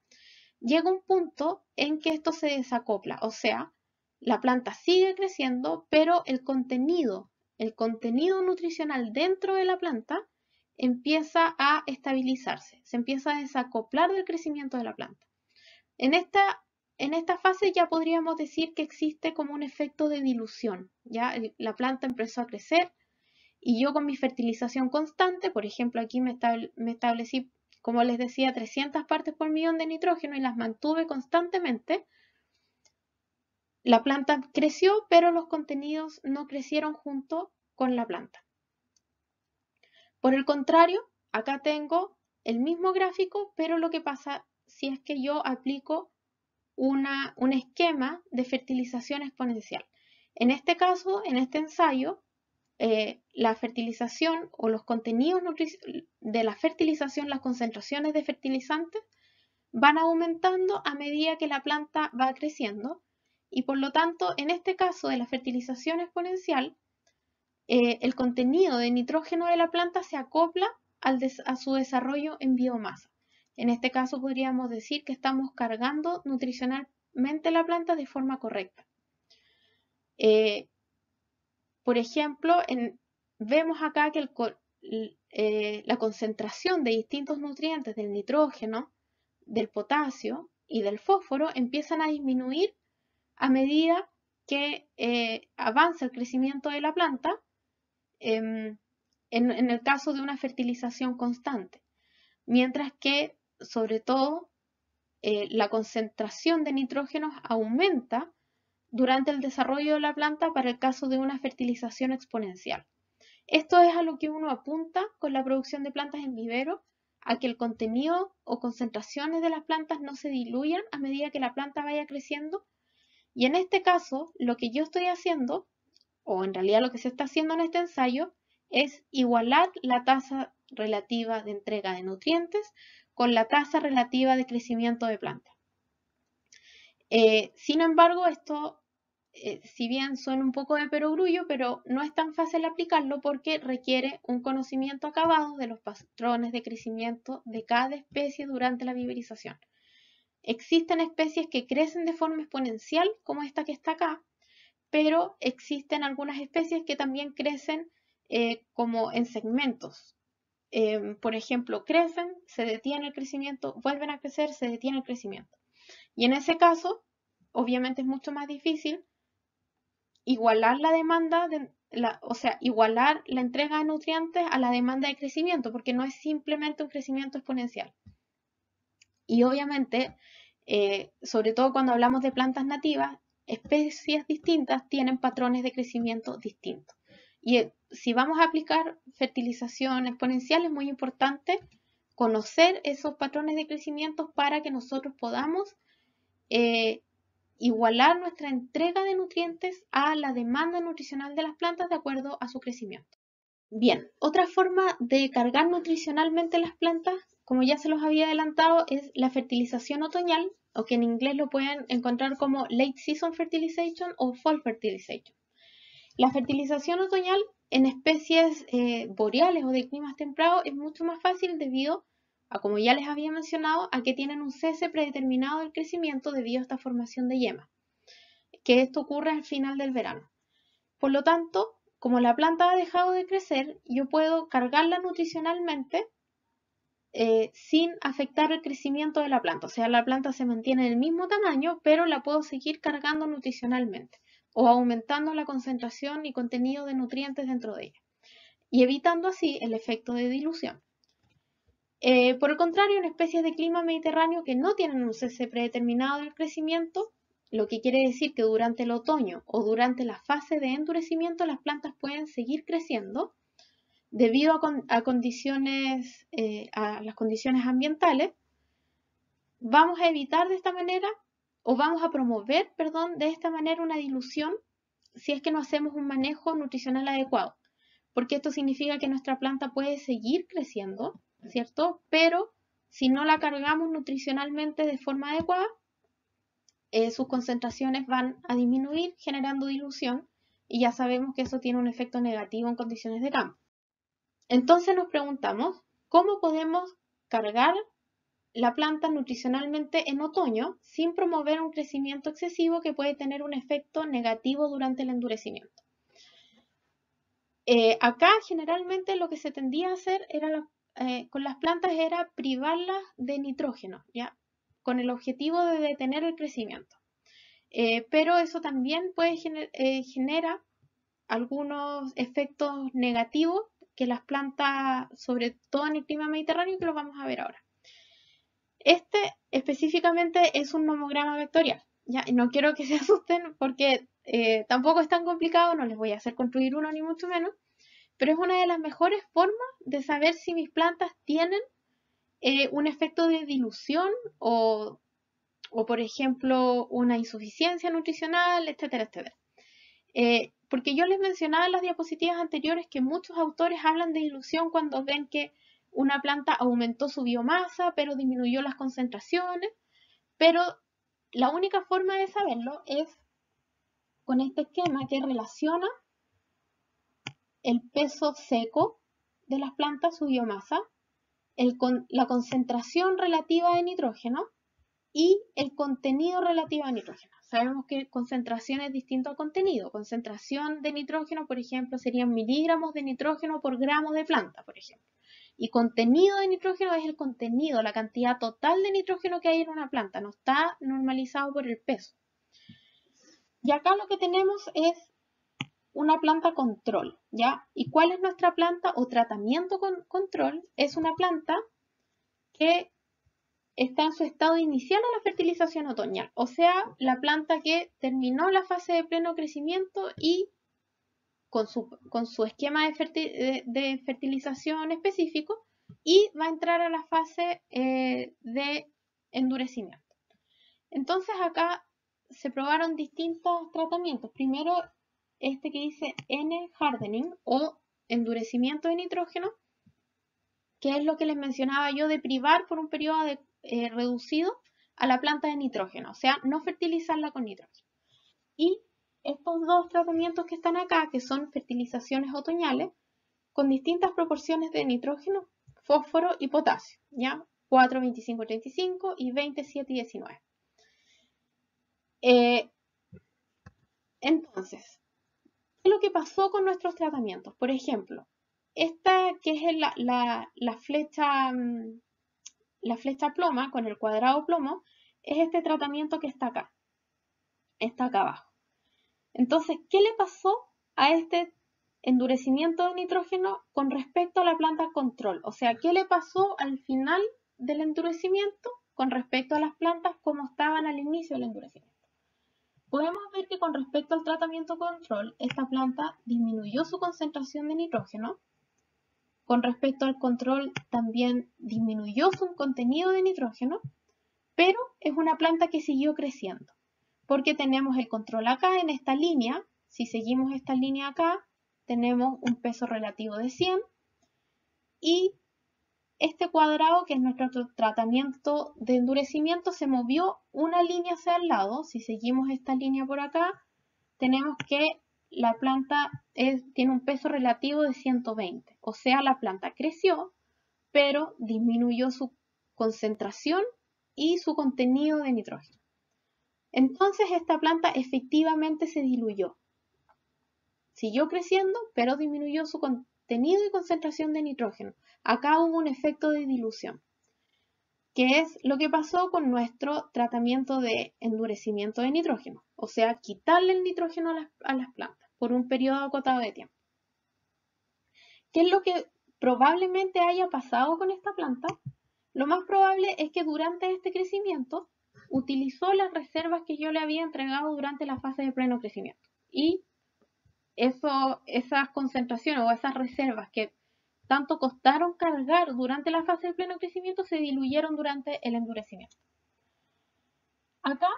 llega un punto en que esto se desacopla, o sea, la planta sigue creciendo, pero el contenido, el contenido nutricional dentro de la planta empieza a estabilizarse, se empieza a desacoplar del crecimiento de la planta. En esta, en esta fase ya podríamos decir que existe como un efecto de dilución, ya la planta empezó a crecer, y yo con mi fertilización constante, por ejemplo, aquí me, establecí, como les decía, 300 partes por millón de nitrógeno y las mantuve constantemente. La planta creció, pero los contenidos no crecieron junto con la planta. Por el contrario, acá tengo el mismo gráfico, pero lo que pasa si es que yo aplico un esquema de fertilización exponencial. En este caso, en este ensayo, eh, la fertilización o los contenidos de la fertilización, las concentraciones de fertilizantes, van aumentando a medida que la planta va creciendo y por lo tanto en este caso de la fertilización exponencial, eh, el contenido de nitrógeno de la planta se acopla a su desarrollo en biomasa. En este caso podríamos decir que estamos cargando nutricionalmente la planta de forma correcta. Eh, por ejemplo, vemos acá que eh, la concentración de distintos nutrientes del nitrógeno, del potasio y del fósforo empiezan a disminuir a medida que eh, avanza el crecimiento de la planta em, en, el caso de una fertilización constante. Mientras que, sobre todo, eh, la concentración de nitrógenos aumenta durante el desarrollo de la planta para el caso de una fertilización exponencial. Esto es a lo que uno apunta con la producción de plantas en vivero, a que el contenido o concentraciones de las plantas no se diluyan a medida que la planta vaya creciendo. Y en este caso, lo que yo estoy haciendo, o en realidad lo que se está haciendo en este ensayo, es igualar la tasa relativa de entrega de nutrientes con la tasa relativa de crecimiento de planta. Eh, sin embargo, esto eh, si bien son un poco de perogrullo, pero no es tan fácil aplicarlo porque requiere un conocimiento acabado de los patrones de crecimiento de cada especie durante la viverización. Existen especies que crecen de forma exponencial, como esta que está acá, pero existen algunas especies que también crecen eh, como en segmentos. Em, por ejemplo, crecen, se detiene el crecimiento, vuelven a crecer, se detiene el crecimiento. Y en ese caso, obviamente es mucho más difícil igualar la demanda, de, la, o sea, igualar la entrega de nutrientes a la demanda de crecimiento, porque no es simplemente un crecimiento exponencial. Y obviamente, eh, sobre todo cuando hablamos de plantas nativas, especies distintas tienen patrones de crecimiento distintos. Y eh, si vamos a aplicar fertilización exponencial, es muy importante conocer esos patrones de crecimiento para que nosotros podamos eh, igualar nuestra entrega de nutrientes a la demanda nutricional de las plantas de acuerdo a su crecimiento. Bien, otra forma de cargar nutricionalmente las plantas, como ya se los había adelantado, es la fertilización otoñal, o que en inglés lo pueden encontrar como late season fertilization o fall fertilization. La fertilización otoñal en especies eh, boreales o de climas templados es mucho más fácil debido a como ya les había mencionado, a que tienen un cese predeterminado del crecimiento debido a esta formación de yema, que esto ocurre al final del verano. Por lo tanto, como la planta ha dejado de crecer, yo puedo cargarla nutricionalmente eh, sin afectar el crecimiento de la planta. O sea, la planta se mantiene el mismo tamaño, pero la puedo seguir cargando nutricionalmente o aumentando la concentración y contenido de nutrientes dentro de ella, y evitando así el efecto de dilución. Eh, por el contrario, en especies de clima mediterráneo que no tienen un cese predeterminado del crecimiento, lo que quiere decir que durante el otoño o durante la fase de endurecimiento las plantas pueden seguir creciendo debido a, condiciones, eh, a las condiciones ambientales, vamos a evitar de esta manera o vamos a promover, perdón, de esta manera una dilución si es que no hacemos un manejo nutricional adecuado, porque esto significa que nuestra planta puede seguir creciendo ¿cierto? Pero si no la cargamos nutricionalmente de forma adecuada, eh, sus concentraciones van a disminuir generando dilución y ya sabemos que eso tiene un efecto negativo en condiciones de campo. Entonces nos preguntamos, ¿cómo podemos cargar la planta nutricionalmente en otoño sin promover un crecimiento excesivo que puede tener un efecto negativo durante el endurecimiento? Eh, acá generalmente lo que se tendía a hacer era la eh, con las plantas era privarlas de nitrógeno, ¿ya? Con el objetivo de detener el crecimiento. Eh, pero eso también puede eh, genera algunos efectos negativos que las plantas, sobre todo en el clima mediterráneo, que lo vamos a ver ahora. Este específicamente es un mamograma vectorial. Ya, no quiero que se asusten porque tampoco es tan complicado, no les voy a hacer construir uno ni mucho menos, pero es una de las mejores formas de saber si mis plantas tienen eh, un efecto de dilución o, por ejemplo, una insuficiencia nutricional, etcétera, etcétera. Eh, porque yo les mencionaba en las diapositivas anteriores que muchos autores hablan de dilución cuando ven que una planta aumentó su biomasa, pero disminuyó las concentraciones, pero la única forma de saberlo es con este esquema que relaciona el peso seco de las plantas, su biomasa, la concentración relativa de nitrógeno y el contenido relativo de nitrógeno. Sabemos que concentración es distinto al contenido. Concentración de nitrógeno, por ejemplo, serían miligramos de nitrógeno por gramo de planta, por ejemplo. Y contenido de nitrógeno es el contenido, la cantidad total de nitrógeno que hay en una planta. No está normalizado por el peso. Y acá lo que tenemos es una planta control, ¿ya? ¿Y cuál es nuestra planta o tratamiento con control? Es una planta que está en su estado inicial a la fertilización otoñal, o sea, la planta que terminó la fase de pleno crecimiento y con su, con su esquema de, fertilización específico y va a entrar a la fase eh, de endurecimiento. Entonces acá se probaron distintos tratamientos. Primero este que dice N-hardening o endurecimiento de nitrógeno, que es lo que les mencionaba yo de privar por un periodo eh, reducido a la planta de nitrógeno, o sea, no fertilizarla con nitrógeno. Y estos dos tratamientos que están acá, que son fertilizaciones otoñales, con distintas proporciones de nitrógeno, fósforo y potasio, ¿ya? 4, 25, 35 y 27 y 19. Eh, entonces, es lo que pasó con nuestros tratamientos. Por ejemplo, esta que es la, flecha, mm, la flecha ploma con el cuadrado plomo, es este tratamiento que está acá, está acá abajo. Entonces, ¿qué le pasó a este endurecimiento de nitrógeno con respecto a la planta control? O sea, ¿qué le pasó al final del endurecimiento con respecto a las plantas como estaban al inicio del endurecimiento? podemos ver que con respecto al tratamiento control, esta planta disminuyó su concentración de nitrógeno. Con respecto al control, también disminuyó su contenido de nitrógeno, pero es una planta que siguió creciendo, porque tenemos el control acá en esta línea. Si seguimos esta línea acá, tenemos un peso relativo de 100 y este cuadrado, que es nuestro tratamiento de endurecimiento, se movió una línea hacia el lado. Si seguimos esta línea por acá, tenemos que la planta tiene un peso relativo de 120. O sea, la planta creció, pero disminuyó su concentración y su contenido de nitrógeno. Entonces esta planta efectivamente se diluyó. Siguió creciendo, pero disminuyó su, contenido contenido y concentración de nitrógeno. Acá hubo un efecto de dilución, que es lo que pasó con nuestro tratamiento de endurecimiento de nitrógeno, o sea, quitarle el nitrógeno a las, plantas por un periodo acotado de tiempo. ¿Qué es lo que probablemente haya pasado con esta planta? Lo más probable es que durante este crecimiento utilizó las reservas que yo le había entregado durante la fase de pleno crecimiento y esas concentraciones o esas reservas que tanto costaron cargar durante la fase de pleno crecimiento se diluyeron durante el endurecimiento. Acá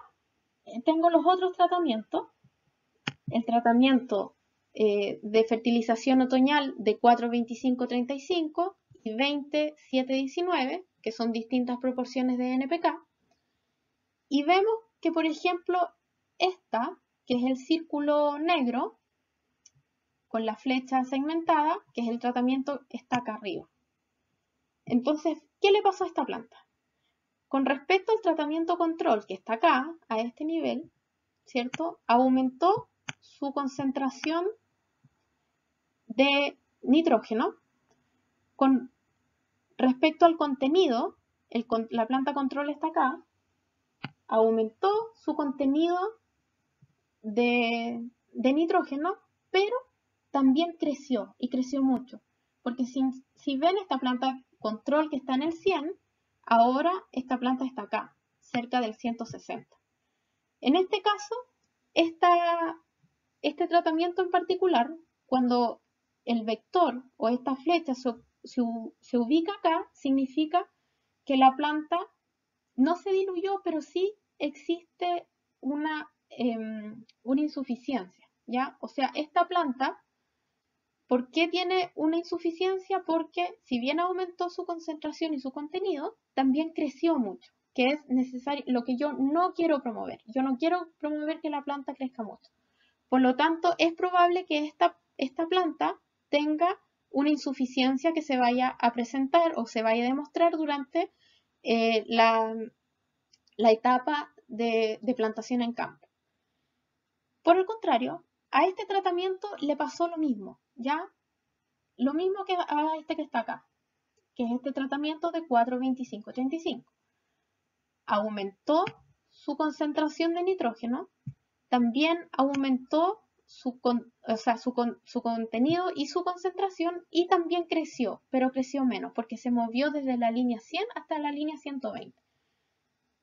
eh, tengo los otros tratamientos. El tratamiento eh, de fertilización otoñal de 4.25.35 y 20.7.19, que son distintas proporciones de NPK. Y vemos que, por ejemplo, esta, que es el círculo negro, con la flecha segmentada, que es el tratamiento, está acá arriba. Entonces, ¿qué le pasó a esta planta? Con respecto al tratamiento control, que está acá, a este nivel, ¿cierto? Aumentó su concentración de nitrógeno. Con respecto al contenido, la planta control está acá, aumentó su contenido de, de nitrógeno, pero también creció y creció mucho. Porque si, ven esta planta control que está en el 100, ahora esta planta está acá, cerca del 160. En este caso, esta, este tratamiento en particular, cuando el vector o esta flecha se, ubica acá, significa que la planta no se diluyó, pero sí existe una, em, una, insuficiencia, ¿ya? O sea, esta planta ¿Por qué tiene una insuficiencia? Porque si bien aumentó su concentración y su contenido, también creció mucho, que es necesario, lo que yo no quiero promover. Yo no quiero promover que la planta crezca mucho. Por lo tanto, es probable que esta, esta planta tenga una insuficiencia que se vaya a presentar o se vaya a demostrar durante eh, la, etapa de plantación en campo. Por el contrario, a este tratamiento le pasó lo mismo. ¿Ya? Lo mismo que este que está acá, que es este tratamiento de 42535 Aumentó su concentración de nitrógeno, también aumentó su, su, su contenido y su concentración y también creció, pero creció menos porque se movió desde la línea 100 hasta la línea 120.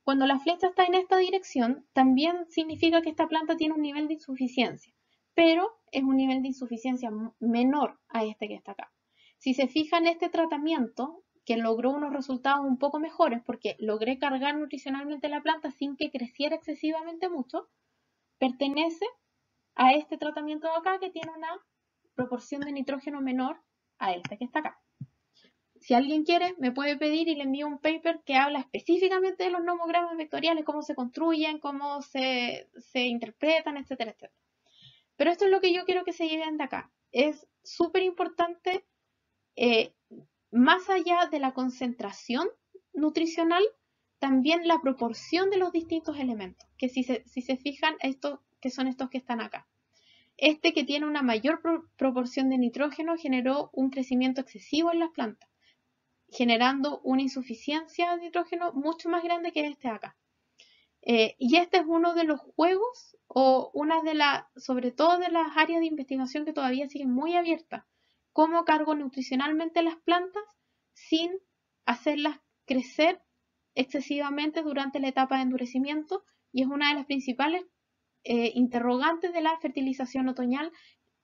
Cuando la flecha está en esta dirección, también significa que esta planta tiene un nivel de insuficiencia, pero es un nivel de insuficiencia menor a este que está acá. Si se fija en este tratamiento, que logró unos resultados un poco mejores porque logré cargar nutricionalmente la planta sin que creciera excesivamente mucho, pertenece a este tratamiento de acá que tiene una proporción de nitrógeno menor a este que está acá. Si alguien quiere, me puede pedir y le envío un paper que habla específicamente de los nomogramas vectoriales, cómo se construyen, cómo se, se interpretan, etcétera, etcétera. Pero esto es lo que yo quiero que se lleven de acá. Es súper importante, eh, más allá de la concentración nutricional, también la proporción de los distintos elementos, que si se, si se fijan, estos, que son estos que están acá. Este que tiene una mayor proporción de nitrógeno generó un crecimiento excesivo en las plantas, generando una insuficiencia de nitrógeno mucho más grande que este acá. Eh, y este es uno de los juegos o una de las, sobre todo de las áreas de investigación que todavía siguen muy abiertas. Cómo cargo nutricionalmente las plantas sin hacerlas crecer excesivamente durante la etapa de endurecimiento y es una de las principales eh, interrogantes de la fertilización otoñal,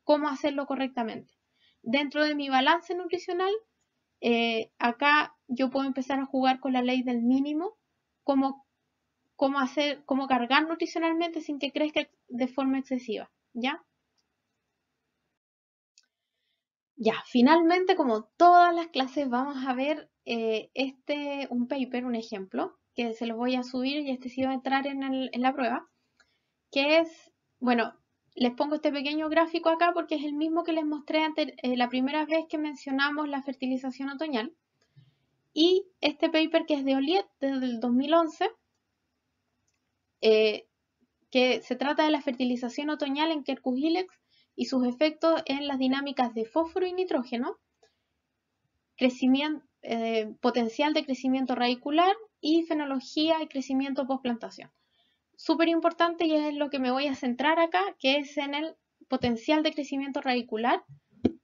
cómo hacerlo correctamente. Dentro de mi balance nutricional, eh, acá yo puedo empezar a jugar con la ley del mínimo, como cómo hacer, cómo cargar nutricionalmente sin que crezca de forma excesiva, ¿ya? Ya, finalmente, como todas las clases, vamos a ver eh, este, un paper, un ejemplo, que se los voy a subir y este sí va a entrar en, la prueba, que es, bueno, les pongo este pequeño gráfico acá porque es el mismo que les mostré antes, eh, la primera vez que mencionamos la fertilización otoñal. Y este paper que es de Oliet, desde el 2011, eh, que se trata de la fertilización otoñal en Kerkuhilex y sus efectos en las dinámicas de fósforo y nitrógeno, crecimiento, eh, potencial de crecimiento radicular y fenología y crecimiento postplantación. Súper importante y es lo que me voy a centrar acá, que es en el potencial de crecimiento radicular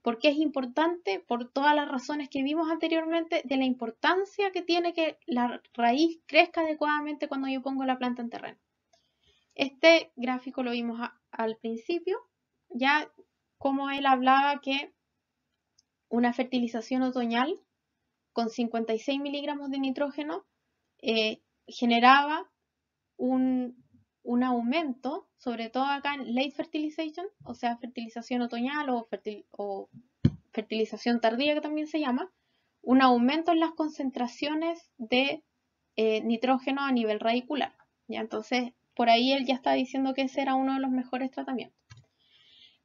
porque es importante? Por todas las razones que vimos anteriormente de la importancia que tiene que la raíz crezca adecuadamente cuando yo pongo la planta en terreno. Este gráfico lo vimos al principio, ya como él hablaba que una fertilización otoñal con 56 miligramos de nitrógeno eh, generaba un un aumento, sobre todo acá en late fertilization, o sea, fertilización otoñal o, o fertilización tardía que también se llama, un aumento en las concentraciones de eh, nitrógeno a nivel radicular. ¿ya? Entonces, por ahí él ya está diciendo que ese era uno de los mejores tratamientos.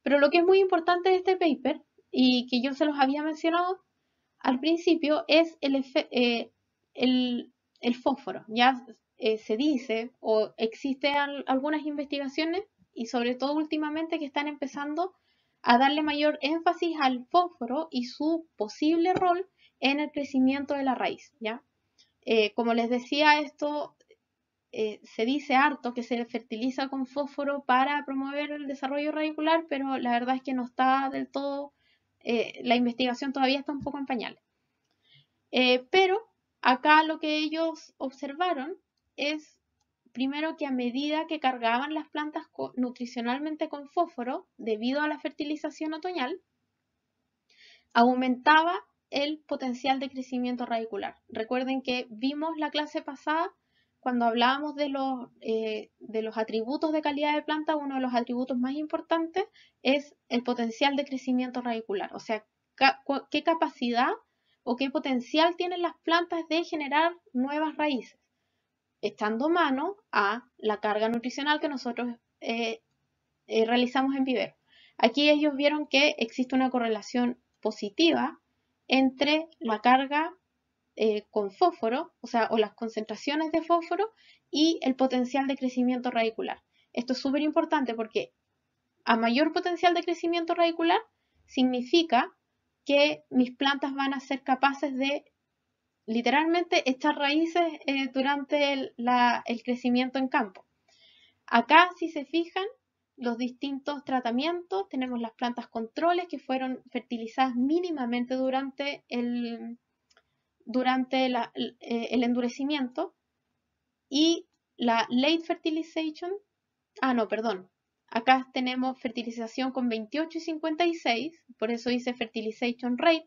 Pero lo que es muy importante de este paper, y que yo se los había mencionado al principio, es el, eh, el, el fósforo. ¿ya? Eh, se dice o existen algunas investigaciones y sobre todo últimamente que están empezando a darle mayor énfasis al fósforo y su posible rol en el crecimiento de la raíz. ¿ya? Eh, como les decía, esto eh, se dice harto que se fertiliza con fósforo para promover el desarrollo radicular, pero la verdad es que no está del todo, la investigación todavía está un poco en pañales. pero acá lo que ellos observaron es primero que a medida que cargaban las plantas nutricionalmente con fósforo, debido a la fertilización otoñal, aumentaba el potencial de crecimiento radicular. Recuerden que vimos la clase pasada cuando hablábamos de los, eh, atributos de calidad de planta, uno de los atributos más importantes es el potencial de crecimiento radicular, o sea, qué capacidad o qué potencial tienen las plantas de generar nuevas raíces. Estando mano a la carga nutricional que nosotros eh, eh, realizamos en vivero. Aquí ellos vieron que existe una correlación positiva entre la carga eh, con fósforo, o sea, o las concentraciones de fósforo y el potencial de crecimiento radicular. Esto es súper importante porque a mayor potencial de crecimiento radicular significa que mis plantas van a ser capaces de literalmente estas raíces eh, durante el, crecimiento en campo. Acá, si se fijan, los distintos tratamientos, tenemos las plantas controles que fueron fertilizadas mínimamente durante el, durante eh, el endurecimiento y la late fertilization, ah no, perdón, acá tenemos fertilización con 28 y 56, por eso dice fertilization rate,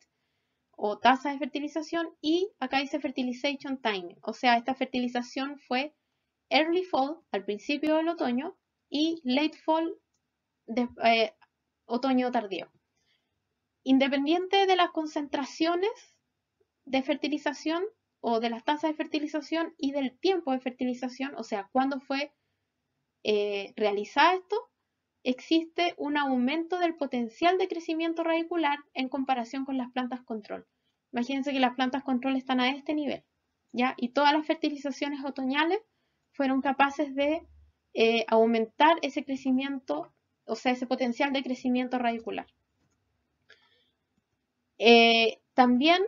o tasa de fertilización y acá dice fertilization time, o sea, esta fertilización fue early fall al principio del otoño y late fall de, eh, otoño tardío. Independiente de las concentraciones de fertilización o de las tasas de fertilización y del tiempo de fertilización, o sea, cuándo fue realizado eh, realizada esto, existe un aumento del potencial de crecimiento radicular en comparación con las plantas control. Imagínense que las plantas control están a este nivel, ¿ya? Y todas las fertilizaciones otoñales fueron capaces de eh, aumentar ese crecimiento, o sea, ese potencial de crecimiento radicular. Eh, también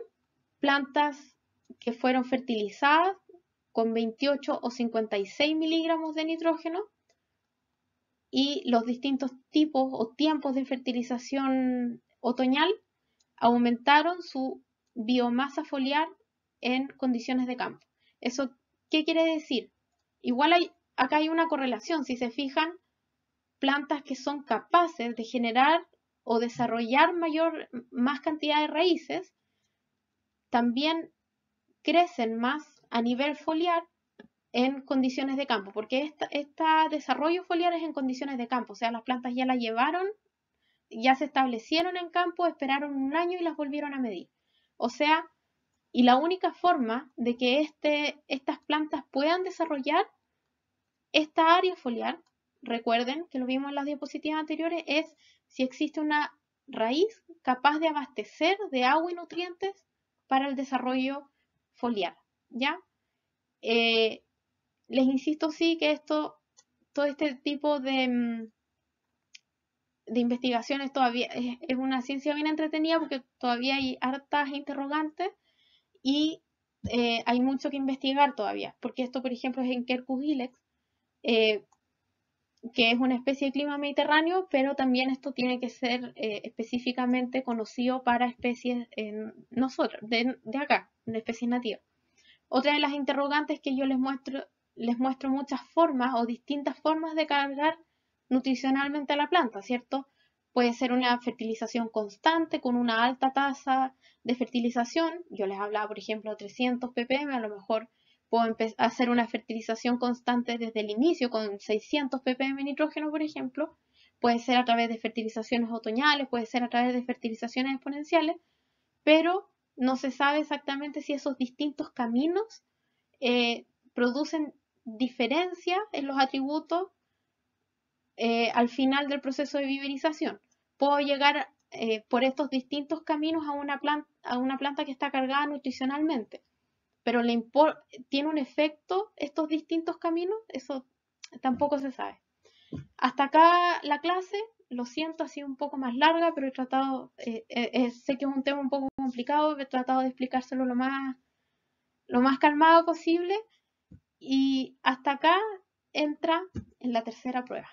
plantas que fueron fertilizadas con 28 o 56 miligramos de nitrógeno y los distintos tipos o tiempos de fertilización otoñal aumentaron su biomasa foliar en condiciones de campo. ¿Eso qué quiere decir? Igual hay, acá hay una correlación, si se fijan, plantas que son capaces de generar o desarrollar mayor, más cantidad de raíces, también crecen más a nivel foliar en condiciones de campo, porque este esta desarrollo foliar es en condiciones de campo, o sea, las plantas ya la llevaron, ya se establecieron en campo, esperaron un año y las volvieron a medir. O sea, y la única forma de que este, estas plantas puedan desarrollar esta área foliar, recuerden que lo vimos en las diapositivas anteriores, es si existe una raíz capaz de abastecer de agua y nutrientes para el desarrollo foliar, ¿ya? Eh, les insisto sí que esto, todo este tipo de, mm, de investigaciones todavía es, una ciencia bien entretenida porque todavía hay hartas interrogantes y eh, hay mucho que investigar todavía, porque esto, por ejemplo, es en Kerkugilex, eh, que es una especie de clima mediterráneo, pero también esto tiene que ser eh, específicamente conocido para especies nosotros de, de, acá, de especie nativa. Otra de las interrogantes que yo les muestro les muestro muchas formas o distintas formas de cargar nutricionalmente a la planta, ¿cierto? Puede ser una fertilización constante con una alta tasa de fertilización. Yo les hablaba, por ejemplo, 300 ppm, a lo mejor puedo hacer una fertilización constante desde el inicio con 600 ppm de nitrógeno, por ejemplo. Puede ser a través de fertilizaciones otoñales, puede ser a través de fertilizaciones exponenciales, pero no se sabe exactamente si esos distintos caminos eh, producen diferencia en los atributos eh, al final del proceso de vivirización Puedo llegar eh, por estos distintos caminos a una, planta, a una planta que está cargada nutricionalmente, pero le tiene un efecto estos distintos caminos, eso tampoco se sabe. Hasta acá la clase, lo siento, ha sido un poco más larga, pero he tratado, eh, sé que es un tema un poco complicado, he tratado de explicárselo lo más, lo más calmado posible. Y hasta acá entra en la tercera prueba.